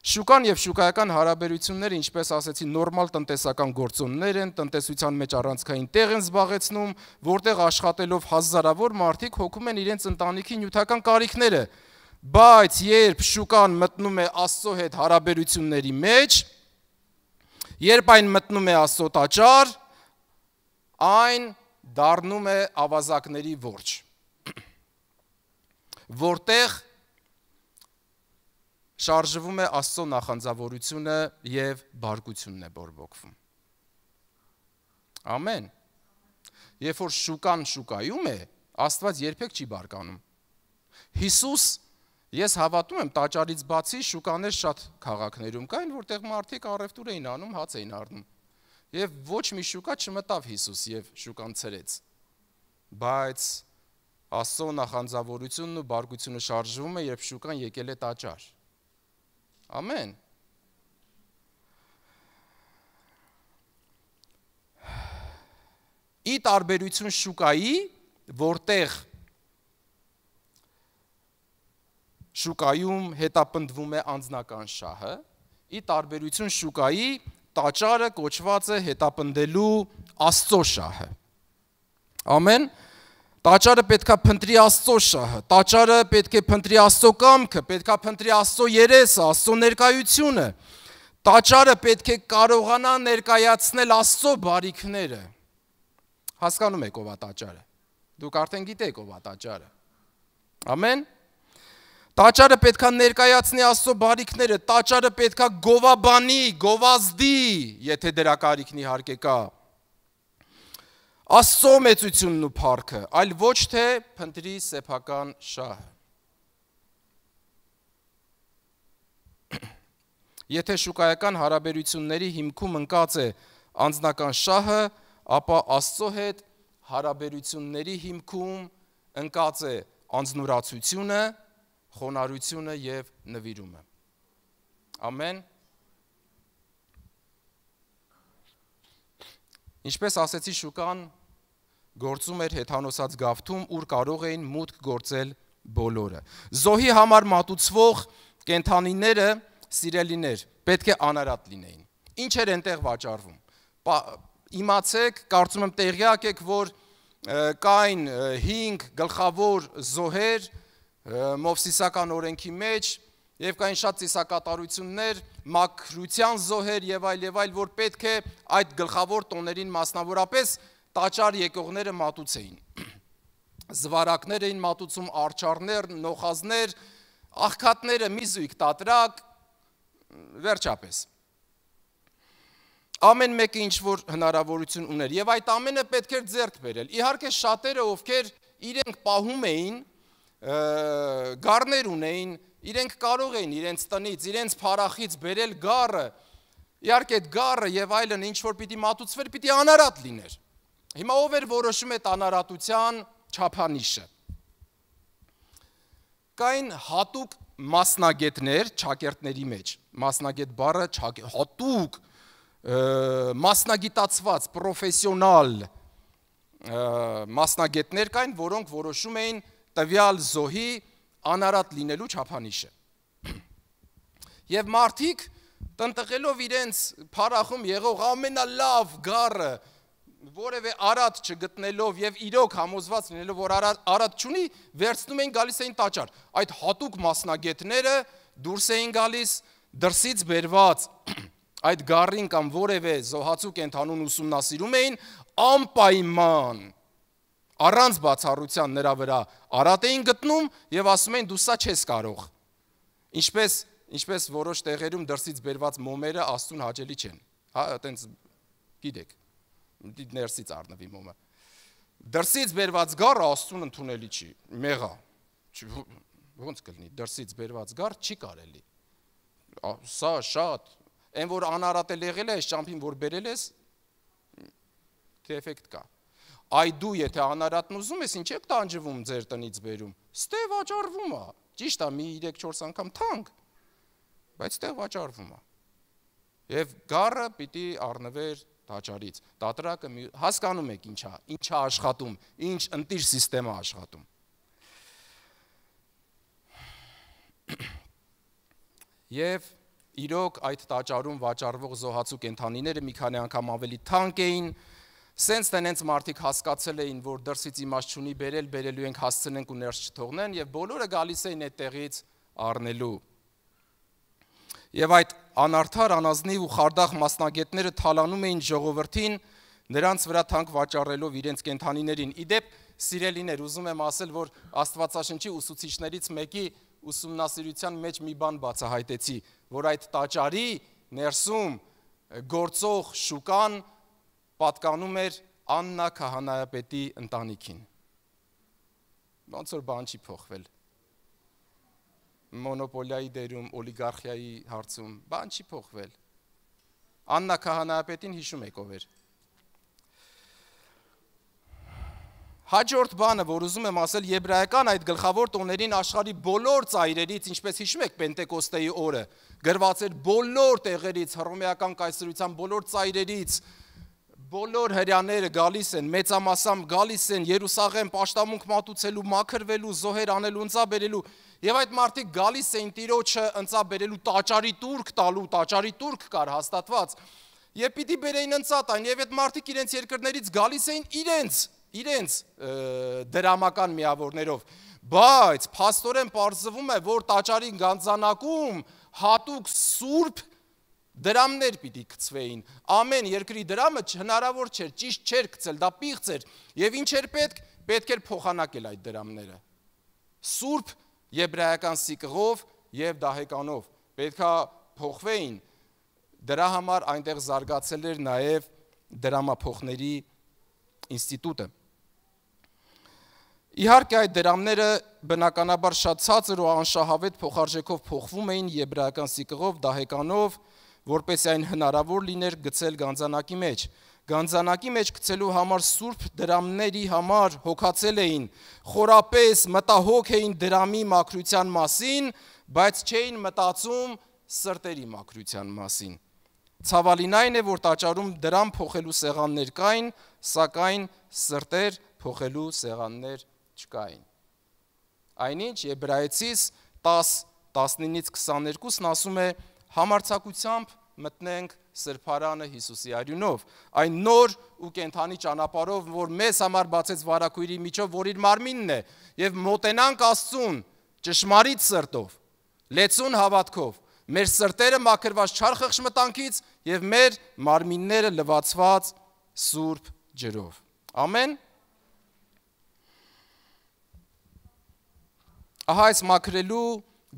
Շուկան եւ շուկայական հարաբերությունները, ինչպես ասեցի, նորմալ տնտեսական գործոններ են, տնտեսության մեջ առանցքային տեղ են զբաղեցնում, որտեղ աշխատելով հազարավոր մարդիկ հոգում են իրենց ընտանիքի նյութական կարիքները, Բայց երբ շուկան մտնում է Աստծո հետ հարաբերությունների մեջ, երբ այն մտնում է Աստծո տաճար, այն դառնում է ավազակների ворջ որտեղ շարժվում է աստծո նախանձավորությունը եւ բարգությունն է բորբոքվում ամեն երբ որ շուկան շուկայում է աստված երբեք չի բարկանում Հիսուս Ես հավատում եմ տաճարից բացի շուկաներ շատ քաղաքներում կային, որտեղ մարդիկ առևտուր էին անում, հաց էին առնում։ Եվ ոչ մի շուկա չմտավ Հիսուս եւ շուկան ցրեց։ Բայց Աստծո նախանձավորությունն ու բարգությունը շարժվում է, երբ շուկան եկել է տաճար։ Ամեն։ Ի տարբերություն շուկայի, որտեղ շուկայում հետապնդվում է անձնական շահը, ի տարբերություն շուկայի տաճարը կոչված է հետապնդելու աստծո շահը։ Ամեն Տաճարը պետքա փնտրի Աստծո շահը, տաճարը պետք է փնտրի Աստծո կամքը, պետքա փնտրի Աստծո երեսը, Աստծո ներկայությունը։ Տաճարը պետք է կարողանա ներկայացնել Աստծո բարիքները։ Հասկանում եք ով է տաճարը։ Դուք արդեն գիտեք ով է տաճարը։ Ամեն։ Տաճարը պետքա ներկայացնի Աստծո բարիքները, տաճարը պետքա գովաբանի, գովազդի, եթե դրա կարիքն իհարկե կա։ Աստծո մեծությունն ու փառքը, այլ ոչ թե փնտրի սեփական շահը։ Եթե շուկայական հարաբերությունների հիմքում ընկած է անձնական շահը, ապա Աստծո հետ հարաբերությունների հիմքում ընկած է անձնուրացությունը, խոնարհությունը եւ նվիրումը։ Ամեն։ Ինչպես ասացի Շուկան գործում էր հեթանոսած գավթում, ուր կարող էին մուտք գործել բոլորը։ Զոհի համար մատուցվող կենթանիները, սիրելիներ, պետք է անարատ լինեին։ Ինչ էր այնտեղ վաճառվում։ Իմացեք, կարծում եմ տեղյակ եք, որ կային 5 գլխավոր զոհեր, Մովսիսական օրենքի մեջ եւ կային շատ ծիսակատարություններ, մաքրության զոհեր եւ այլ եւ այլ, որ պետք է այդ գլխավոր տոներին մասնավորապես տաճար եկողները մատուցեին։ Զվարակներ էին մատուցում արչարներ, նոխազներ, աղքատները մի զույգ տատրակ վերջապես ամեն մեկը ինչ որ հնարավորություն ուներ եւ այդ ամենը պետք էր ձեռք բերել։ Իհարկե շատերը ովքեր իրենք պահում էին գառներ ունեին, իրենք կարող էին իրենց տնից, իրենց փարախից բերել գառը։ Իհարկե այդ գառը եւ այլն ինչ որ պիտի մատուցվեր, պիտի անարատ լիներ։ Հիմա ով էր որոշում այդ անարատության չափանիշը։ Կային հատուկ մասնագետներ ճակերտների մեջ։ Մասնագետ բառը հատուկ մասնագիտացված պրոֆեսիոնալ մասնագետներ կային, որոնք որոշում էին որ տվյալ զոհի անարատ լինելու չափանիշը։ Եվ մարդիկ տնտղելով իրենց փարախում եղող ամենալավ գառը որևէ արատ չգտնելով եւ իրոք համոզված լինելով որ արատ արատ չունի վերցնում էին գալիս էին տաճար այդ հատուկ մասնագետները դուրս էին գալիս դրսից բերված այդ գառին կամ որևէ զոհացու կենթանուն ուսումնասիրում էին անպայման առանց բացառության նրա վրա արատ էին գտնում եւ ասում էին դու սա չես կարող։ Ինչպես ինչպես որոշ տեղերում դրսից բերված մոմերը աստուն հաճելի չեն։ Հա, այտենց գիտեք։ Ներսից առնվի մոմը։ Դրսից բերված գառը աստուն ընդունելի չի, մեղա։ Ոնց կլինի, դրսից բերված գառ չի կարելի։ Սա շատ, այն որ անարատել եղել է, ճամփին որ բերել ես, թե էֆեկտ կա։ Այ դու եթե անարատն ուզում ես, ինչ եք տանջվում ձեր տնից բերում։ Ստե վաճառվում է։ Ճիշտ է, մի 3-4 անգամ թանկ, բայց ստե վաճառվում է։ Եվ գառը պիտի առնվեր տաճարից։ Տատրակը մի հասկանում եք ինչա, ինչա աշխատում, ինչ ընտիր համակարգը աշխատում։ Եվ իրոք այդ տաճարում վաճառվող զոհացու կենթանիները մի քանի անգամ ավելի թանկ էին, Սենց տենենց մարդիկ հասկացել էին, որ դրսից իմաստ չունի բերել, բերելու ենք հասցնենք ու ներս չթողնեն եւ բոլորը գալիս էին այդտեղից առնելու։ Եվ այդ անարդար, անազնիվ ու խարդախ մասնագետները թալանում էին ժողովրդին, նրանց վրա թանկ վաճառելով իրենց կենթանիներին։ Իդեպ սիրելիներ, ուզում եմ ասել, որ Աստվածաշնչի ուսուցիչներից մեկի ուսումնասիրության մեջ մի բան բացահայտեցի, որ այդ տաճարի ներսում գործող շուկան պատկանում էր Աննա քահանայապետի ընտանիքին։ Ոնց որ բան չի փոխվել։ Մոնոպոլիայի դերում, օլիգարխիայի հարցում բան չի փոխվել։ Աննա քահանայապետին հիշում եք ով էր։ Հաջորդ բանը, որ ուզում եմ ասել, եբրայական այդ գլխավոր տոներին աշխարի բոլոր ծայրերից, ինչպես հիշում եք Պենտեկոստեի օրը, գրված էր բոլոր տեղերից, հռոմեական կայսրության բոլոր ծայրերից, բոլոր հрьяները գալիս են, մեծամասամբ գալիս են Երուսաղեմ աշտամունք մատուցելու, մաքրվելու, զոհեր անելու, ընծա բերելու, եւ այդ մարդիկ գալիս էին Տիրոջը ընծա բերելու տաճարի турք տալու, տաճարի турք կար հաստատված։ Եվ պիտի բերեին ընծատան, եւ այդ մարդիկ իրենց երկրներից գալիս էին իրենց, իրենց դրամական միավորներով։ Բայց փաստորեն ողջվում է, որ տաճարի գանձանակում հատուկ սուրբ դրամներ պիտի գծվեին։ Ամեն երկրի դրամը հնարավոր չէր, ճիշտ չէր գծել, դա պիղծ էր։ Եվ ինչ էր պետք, պետք էր փոխանակել այդ դրամները։ Սուրբ եբրայական սիկղով եւ դահեկանով պետքա փոխվեին։ Դրա համար այնտեղ զարգացել էր նաեւ դրամափոխների ինստիտուտը։ Իհարկե այդ դրամները բնականաբար շատ ցածր ու անշահավետ փոխարժեքով փոխվում էին եբրայական սիկղով, դահեկանով, որպեսի այն հնարավոր լիներ գցել գանձանակի մեջ։ Գանձանակի մեջ գցելու համար սուրբ դրամների համար հոգացել էին, խորապես մտահոգ էին դրամի մաքրության մասին, բայց չէին մտածում սրտերի մաքրության մասին։ Ցավալին այն է, որ տաճարում դրամ փոխելու սեղաններ կային, սակայն սրտեր փոխելու սեղաններ չկային։ Այնինչ Եբրայեցիս 10 19-ից 22-ն ասում է, որ համարցակությամբ մտնենք սրբարանը Հիսուսի արյունով, այն նոր ու կենթանի ճանապարով, որ մեզ համար բացեց վարակույրի միջով, որ իր մարմինն է, և մոտենանք աստուն ճշմարից սրտով, լեցուն հավատքով, մեր սրտերը մակրված չար խխշմտանքից և մեր մարմինները լվացված սուրպ ջրով։ Ամեն։ Ահա այս մակրելու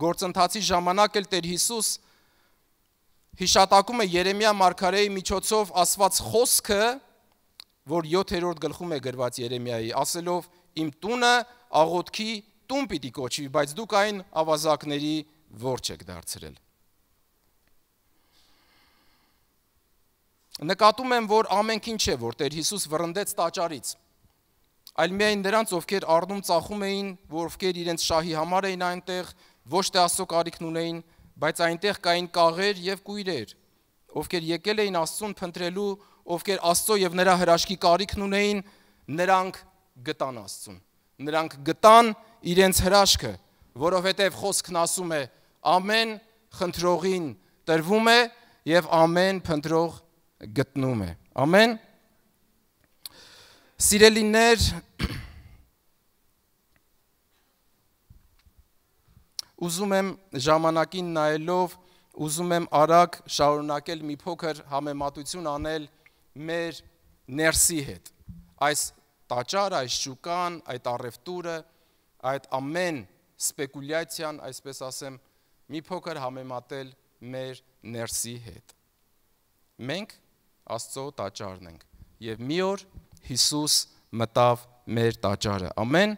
գործընթացի ժամանակ էլ Տեր Հիսուս հիշատակում է Երեմիա Մարգարեի միջոցով ասված խոսքը, որ 7-րդ գլխում է գրված Երեմիայի, ասելով. «Իմ տունը աղոթքի տուն պիտի կոչվի, բայց դուք այն ավազակների ворջ եք դարձրել»։ Նկատում եմ, որ ամենք ինչ է, որ Տեր Հիսուս վրընդեց տաճարից, այլ միայն նրանց, ովքեր առնում ծախում էին, որ ովքեր իրենց շահի համար էին այնտեղ, ոչ թե Աստծո կարիքն ունեին, բայց այնտեղ կային կաղեր եւ կույրեր, ովքեր եկել էին Աստծուն փնտրելու, ովքեր Աստծո եւ նրա հրաշքի կարիքն ունեին, նրանք գտան Աստծուն։ Նրանք գտան իրենց հրաշքը, որովհետեւ խոսքն ասում է. ամեն խնդրողին տրվում է եւ ամեն փնտրող գտնում է։ Ամեն Սիրելիներ Ուզում եմ ժամանակին նայելով, ուզում եմ արագ շարունակել մի փոքր համեմատություն անել մեր ներսի հետ։ Այս տաճար, այս շուկան, այդ առևտուրը, այդ ամեն սպեկուլյացիան, այսպես ասեմ, մի փոքր համեմատել մեր ներսի հետ։ Մենք Աստծո տաճարն ենք եւ մի օր Հիսուս մտավ մեր տաճարը։ Ամեն։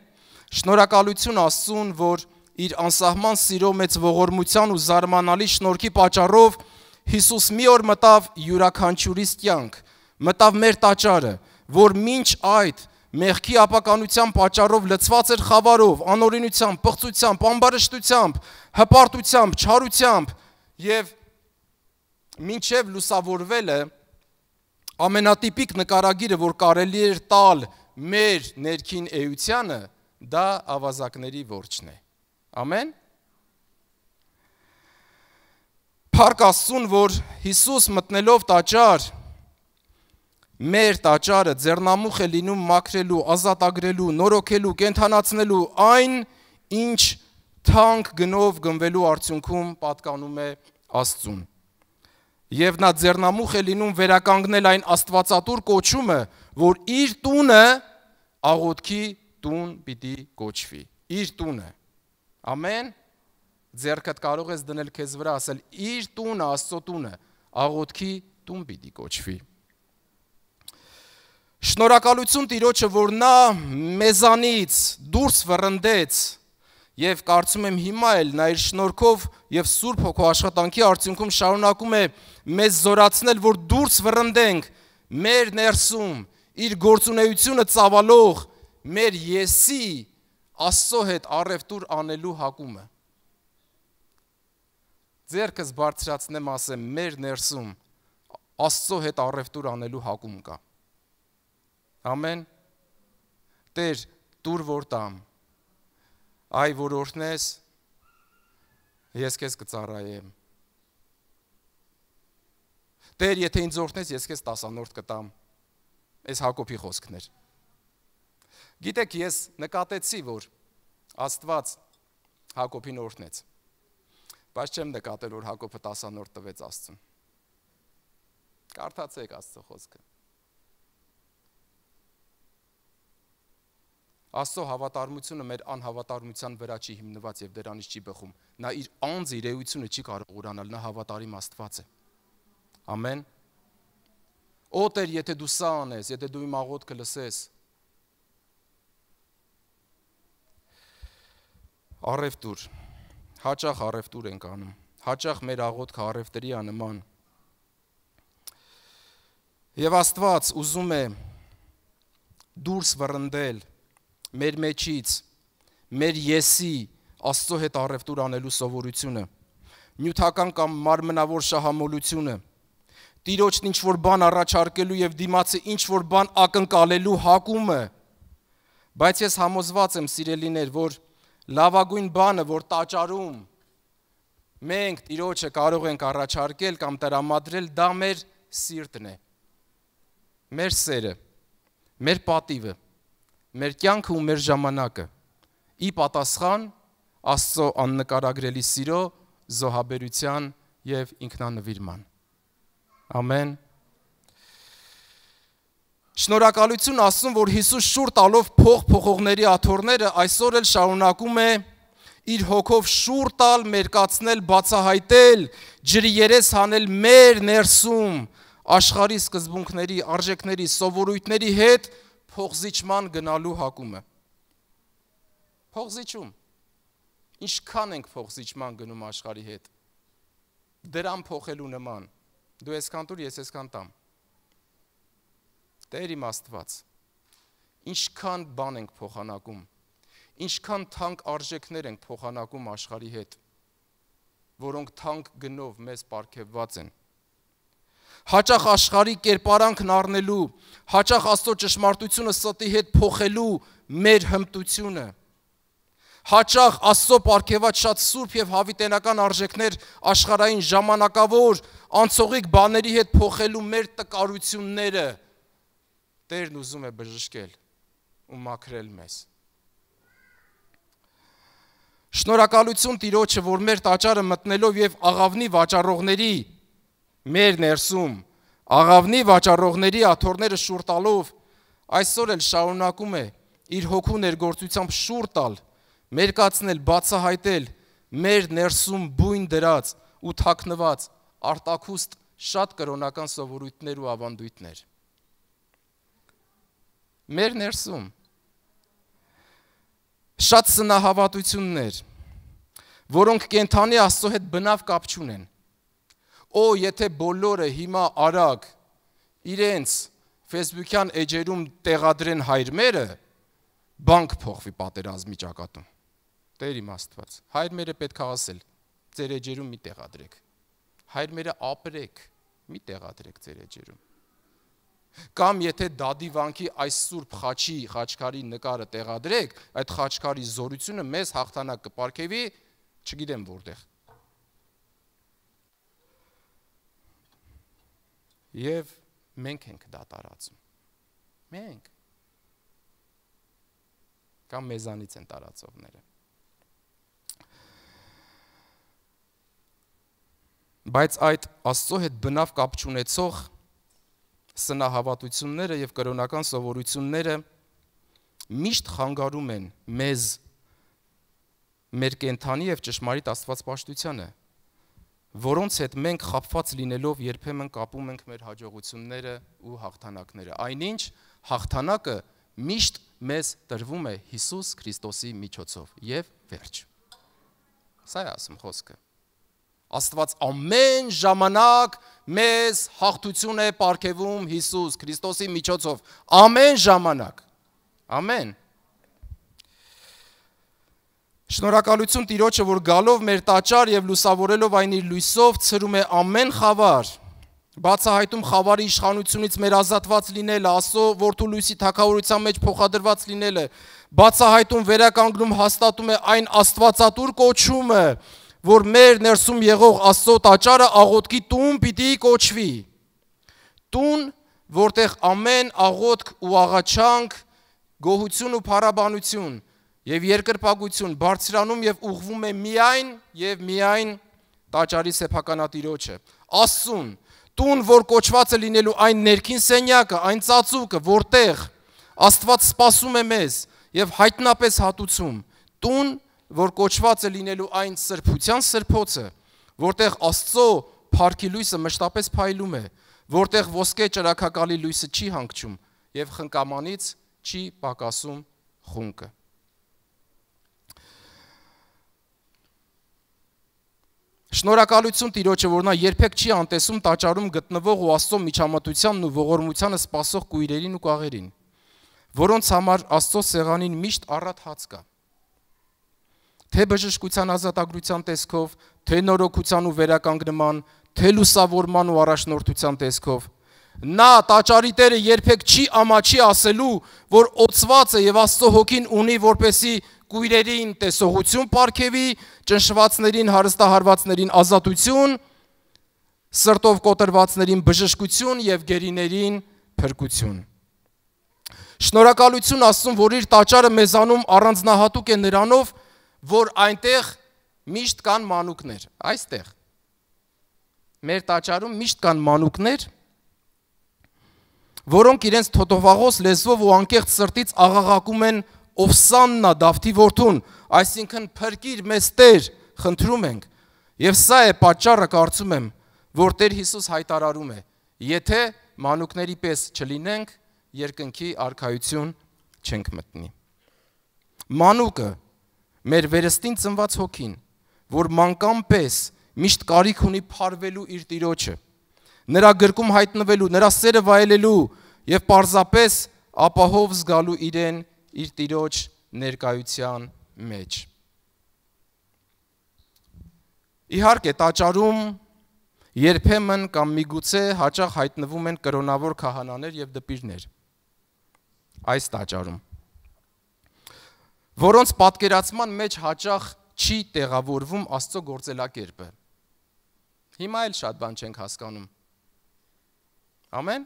Շնորհակալություն Աստծուն, որ իր անսահման սիրո մեծ ողորմության ու զարմանալի շնորհքի պատճառով Հիսուս մի օր մտավ յուրաքանչյուրիս կյանք, մտավ մեր տաճարը, որ մինչ այդ մեղքի ապականության պատճառով լծված էր խավարով, անօրինությամբ, պղծությամբ, անբարշտությամբ, հպարտությամբ, չարությամբ եւ մինչև լուսավորվելը ամենատիպիկ նկարագիրը, որ կարելի էր տալ մեր ներքին էությանը, դա ավազակների որջն է։ Ամեն։ Փառք Աստծուն, որ Հիսուս մտնելով տաճար մեր տաճարը ձեռնամուխ է լինում մաքրելու, ազատագրելու, նորոգելու, կենթանացնելու այն, ինչ թանկ գնով գնվելու արդյունքում պատկանում է Աստծուն։ Եվ նա ձեռնամուխ է լինում վերականգնել այն Աստվածատուր կոչումը, որ իր տունը աղոթքի տուն պիտի կոչվի։ Իր տունը Ամեն ձերքդ կարող ես դնել քեզ վրա, ասել՝ իր տունը, Աստծո տունը, աղոթքի տուն պիտի կոչվի։ Շնորհակալություն Տիրոջը, որ նա մեզանից դուրս վռնդեց եւ կարծում եմ հիմա էլ նա իր շնորհքով եւ Սուրբ Հոգու աշխատանքի արդյունքում շարունակում է մեզ զորացնել, որ դուրս վռնդենք մեր ներսում իր գործունեությունը ծավալող մեր եսի Աստծո հետ առևտուր անելու հակումը։ Ձերքս բարձրացնեմ ասեմ, մեր ներսում Աստծո հետ առևտուր անելու հակում կա։ Ամեն։ Տեր, դուր որ տամ։ Այ որորդնես, ես քեզ կծառայեմ։ Տեր, եթե ինձ օրհնես, ես քեզ տասանորդ կտամ։ Այս Հակոբի խոսքն էր։ Գիտեք, ես նկատեցի, որ Աստված Հակոբին օրհնեց։ Բայց չեմ նկատել, որ Հակոբը 10-անորդ տվեց Աստծուն։ Կարդացեք Աստծո խոսքը։ Աստծո հավատարմությունը մեր անհավատարմության վրա չի հիմնված եւ դրանից չի բխում։ Նա իր անձ իրեությունը չի կարող ուրանալ, նա հավատարիմ Աստված է։ Ամեն։ Օ Տեր, եթե դու սա անես, եթե դու իմ աղոթքը լսես, Արևտուր։ Հաճախ արևտուր ենք անում։ Հաճախ մեր աղոթքը արևտրի է նման։ Եվ Աստված ուզում է դուրս վռնդել մեր մեջից մեր եսի Աստծո հետ արևտուր անելու սովորությունը, նյութական կամ մարմնավոր շահամոլությունը, տիրոջն ինչ որ բան առաջարկելու եւ դիմացը ինչ որ բան ակնկալելու հակումը։ Բայց ես համոզված եմ, սիրելիներ, որ լավագույն բանը, որ տաճարում մենք Տիրոջը կարող ենք առաջարկել կամ տրամադրել, դա մեր սիրտն է։ Մեր սերը, մեր պատիվը, մեր կյանքը ու մեր ժամանակը։ Ի պատասխան Աստծո աննկարագրելի սիրո, զոհաբերության եւ ինքնանվիրման։ Ամեն Շնորհակալություն Աստծուն, որ Հիսուս շուր տալով փող փողողների աթոռները այսօր էլ շարունակում է իր հոգով շուր տալ, մերկացնել, բացահայտել, ջրի երես հանել մեր ներսում աշխարհի սկզբունքների, արժեքների, սովորույթների հետ փողզիչման գնալու հակումը։ Փողզիչում ինչքան ենք փողզիչման գնում աշխարհի հետ։ Դրան փոխելու նման։ Դու եսքան տուր, ես եսքան տամ։ Տեր իմ Աստված, ինչքան բան ենք փոխանակում, ինչքան թանկ արժեքներ ենք փոխանակում աշխարհի հետ, որոնք թանկ գնով մեզ ապարգևված են։ Հաճախ աշխարհի կերպարանքն առնելու, հաճախ Աստծո ճշմարտությունը ստի հետ փոխելու մեր հմտությունը։ Հաճախ Աստծո ապարգևած շատ սուրբ եւ հավիտենական արժեքներ աշխարհային ժամանակավոր անցողիկ բաների հետ փոխելու մեր տկարությունները Տերն ուզում է բժշկել ու մաքրել մեզ։ Շնորհակալություն Տիրոջը, որ մեր տաճարը մտնելով եւ աղավնի վաճառողների մեր ներսում աղավնի վաճառողների աթորները շուրտալով այսօր էլ շարունակում է իր հոգու ներգործությամբ շուրտալ, մերկացնել, բացահայտել մեր ներսում բույն դրած ու թաքնված արտակուստ շատ կրոնական սովորույթներ ու ավանդույթներ մեր ներսում շատ սնահավատություններ, որոնք կենթանի Աստծո հետ բնավ կապ չունեն։ Օ, եթե բոլորը հիմա արագ իրենց Facebook-յան էջերում տեղադրեն հայրմերը, բանկ փոխվի պատերազմի ճակատում։ Տեր իմ Աստված, հայրմերը պետք է ասել, ձեր էջերում մի տեղադրեք։ Հայրմերը ապրեք, մի տեղադրեք ձեր էջերում Կամ եթե Դադի վանքի այս Սուրբ խաչի, խաչքարի նկարը տեղադրեք, այդ խաչքարի զորությունը մեզ հաղթանակ կպարգևի, չգիտեմ որտեղ։ Եվ մենք ենք դա տարածում։ Մենք կամ մեզանից են տարածողները։ Բայց այդ Աստծո հետ բնավ կապ չունեցող սնահավատությունները եւ կրոնական սովորությունները միշտ խանգարում են մեզ մեր կենթանի եւ ճշմարիտ Աստված պաշտությանը, որոնց հետ մենք խապված լինելով երբեմն կապում ենք մեր հաջողությունները ու հաղթանակները։ Այնինչ հաղթանակը միշտ մեզ տրվում է Հիսուս Քրիստոսի միջոցով եւ վերջ։ Սա է ասում խոսքը։ Աստված ամեն ժամանակ մեզ հաղթություն է ապարգևում Հիսուս Քրիստոսի միջոցով։ Ամեն ժամանակ։ Ամեն։ Շնորհակալություն Տիրոջը, որ գալով մեր տաճար եւ լուսավորելով այն իր լույսով ծրում է ամեն խավար։ Բացահայտում խավարի իշխանությունից մեր ազատված լինելը, ասո որդու լույսի թակավորության մեջ փոխադրված լինելը, բացահայտում վերականգնում հաստատում է այն Աստվածատուր կոչումը, որ մեր ներսում եղող Աստծո տաճարը աղոտքի տուն պիտի կոչվի։ Տուն, որտեղ ամեն աղոտք ու աղաչանք, գոհություն ու փառաբանություն եւ երկրպագություն բարձրանում եւ ուղվում է միայն եւ միայն տաճարի սեփականատիրոջը։ Աստուն, տուն, որ կոչված է լինելու այն ներքին սենյակը, այն ծածուկը, որտեղ Աստված սпасում է մեզ եւ հայտնապես հատուցում։ Տուն, որ կոչված է լինելու այն սրբության սրբոցը, որտեղ Աստծո փառքի լույսը մշտապես փայլում է, որտեղ ոսկե ճրակակալի լույսը չի հանգչում եւ խնկամանից չի պակասում խունկը։ Շնորհակալություն Տիրոջը, որ նա երբեք չի անտեսում տաճարում գտնվող ու Աստծո միջամտությանն ու ողորմությանը սпасող կույրերին ու կաղերին, որոնց համար Աստծո սեղանին միշտ առատ հաց կա թե բժշկության ազատագրության տեսքով, թե նորոգության ու վերականգնման, թե լուսավորման ու առաջնորդության տեսքով։ Նա տաճարի Տերը երբեք չի ամաչի ասելու, որ օծված է եւ Աստծո հոգին ունի, որպեսի կույրերին տեսողություն ապարգևի, ճնշվածներին, հարստահարվածներին ազատություն, սրտով կոտրվածներին բժշկություն եւ գերիներին փրկություն։ Շնորհակալություն Աստծուն, որ իր տաճարը մեզանում առանձնահատուկ է նրանով, որ որ այնտեղ միշտ կան մանուկներ, այստեղ։ Մեր տաճարում միշտ կան մանուկներ, որոնք իրենց թոթովաղոս լեզվով ու անկեղծ սրտից աղաղակում են Օֆսաննա Դավթի որդուն, այսինքն փրկիր մեզ Տեր, խնդրում ենք։ Եվ սա է պատճառը, կարծում եմ, որ Տեր Հիսուս հայտարարում է. եթե մանուկների պես չլինենք, երկնքի արքայություն չենք մտնի։ Մանուկը մեր վերստին ծնված հոգին, որ մանկամպես միշտ կարիք ունի փարվելու իր տիրոջը, նրա գրկում հայտնվելու, նրա սերը վայելելու եւ պարզապես ապահով զգալու իրեն իր տիրոջ ներկայության մեջ։ Իհարկե, տաճարում երբեմն կամ միգուցե հաճախ հայտնվում են կրոնավոր քահանաներ եւ դպիրներ այս տաճարում որոնց պատկերացման մեջ հաճախ չի տեղավորվում Աստծո գործելակերպը։ Հիմա էլ շատ բան չենք հասկանում։ Ամեն։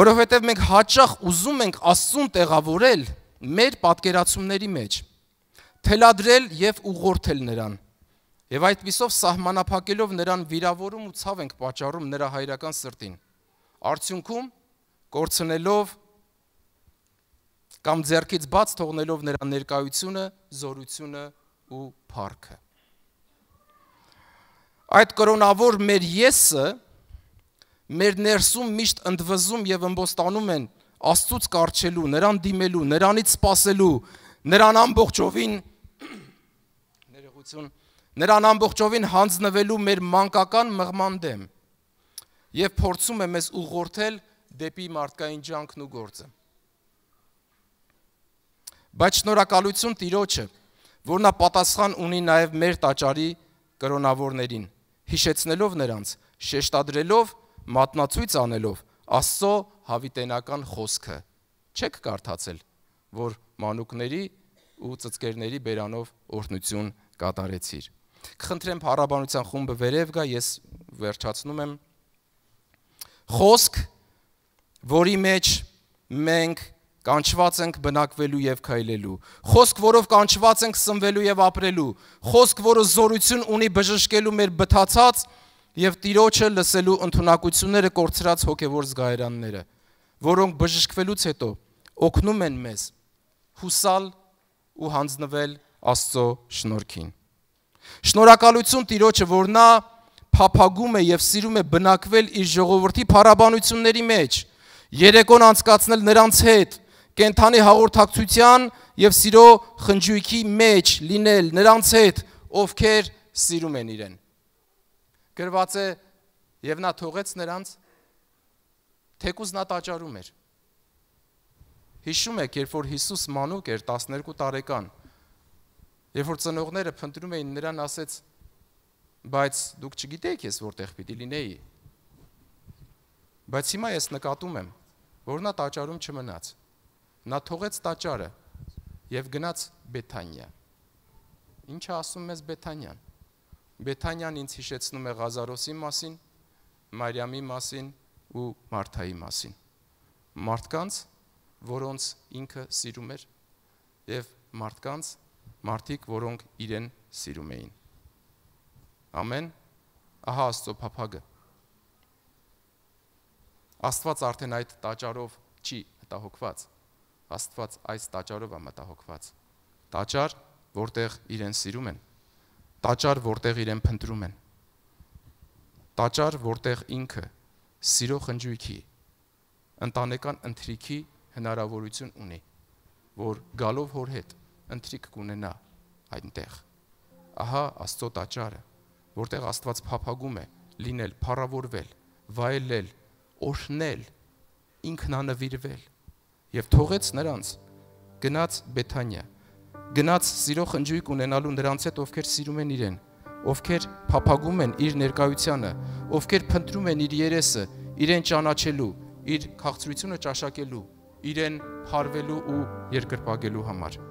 Որովհետև մենք հաճախ ուզում ենք Աստծուն տեղավորել մեր պատկերացումների մեջ, թելադրել եւ ուղղորդել նրան։ Եվ այդ պիսով սահմանափակելով նրան վիրավորում ու ցավ ենք պատճառում նրա հայրական սրտին։ Արդյունքում կորցնելով կամ ձեռքից բաց թողնելով նրա ներկայությունը, զորությունը ու փառքը։ Այդ կրոնավոր մեր եսը մեր ներսում միշտ ընդվզում եւ ըմբոստանում են Աստծուց կարճելու, նրան դիմելու, նրանից սпасելու, նրան ամբողջովին ներողություն, նրան ամբողջովին հանձնվելու մեր մանկական մղման դեմ եւ փորձում է մեզ ուղղորդել դեպի մարդկային ջանքն ու գործը։ Բայց շնորհակալություն Տիրոջը, որ նա պատասխան ունի նաև մեր տաճարի կրոնավորներին, հիշեցնելով նրանց, շեշտադրելով, մատնացույց անելով Աստծո հավիտենական խոսքը։ Չեք կարդացել, որ մանուկների ու ծծկերների բերանով օրհնություն կատարեցիր։ Կխնդրեմ հարաբանության խումբը վերև գա, ես վերջացնում եմ։ Խոսք, որի մեջ մենք Կանչված ենք բնակվելու եւ քայլելու։ Խոսք, որով կանչված ենք սնվելու եւ ապրելու։ Խոսք, որը զորություն ունի բժշկելու մեր բթացած եւ տիրոջը լսելու ընտունակությունները կորցրած հոգեվոր զգայարանները, որոնք բժշկվելուց հետո օգնում են մեզ հուսալ ու հանձնվել Աստծո շնորհքին։ Շնորհակալություն Տիրոջը, որ նա փափագում է եւ սիրում է բնակվել իր ժողովրդի փառաբանությունների մեջ, երեկոն անցկացնել նրանց հետ, կենթանի հաղորդակցության եւ սիրո խնջույքի մեջ լինել նրանց հետ, ովքեր սիրում են իրեն։ Գրված է եւ նա թողեց նրանց թեկուզ նա տաճարում էր։ Հիշում եք, երբ որ Հիսուս մանուկ էր 12 տարեկան, երբ որ ծնողները փնտրում էին նրան, ասեց. «Բայց դուք չգիտեք ես որտեղ պիտի լինեի»։ Բայց հիմա ես նկատում եմ, որ նա տաճարում չմնաց։ Նա թողեց տաճարը եւ գնաց Բեթանիա։ Ինչը ասում մեզ Բեթանիան։ Բեթանիան ինձ հիշեցնում է Ղազարոսի մասին, Մարիամի մասին ու Մարթայի մասին։ Մարդկանց, որոնց ինքը սիրում էր եւ մարդկանց, մարդիկ, որոնք իրեն սիրում էին։ Ամեն ահա Աստծո փափագը։ Աստված արդեն այդ տաճարով չի հետահոգված Աստված այս տաճարով է մտահոգված։ Տաճար, որտեղ իրեն սիրում են։ Տաճար, որտեղ իրեն փնտրում են։ Տաճար, որտեղ ինքը սիրո խնջույքի, ընտանեկան ընթրիքի հնարավորություն ունի, որ գալով հոր հետ ընթրիք կունենա այնտեղ։ Ահա Աստծո տաճարը, որտեղ Աստված փափագում է լինել, փառավորվել, վայելել, օրհնել, ինքնանվիրվել եւ թողեց նրանց գնաց Բեթանիա գնաց սիրո խնջույք ունենալու նրանց հետ ովքեր սիրում են իրեն ովքեր փափագում են իր ներկայությանը ովքեր փնտրում են իր երեսը իրեն ճանաչելու իր քաղցրությունը ճաշակելու իրեն հարվելու ու երկրպագելու համար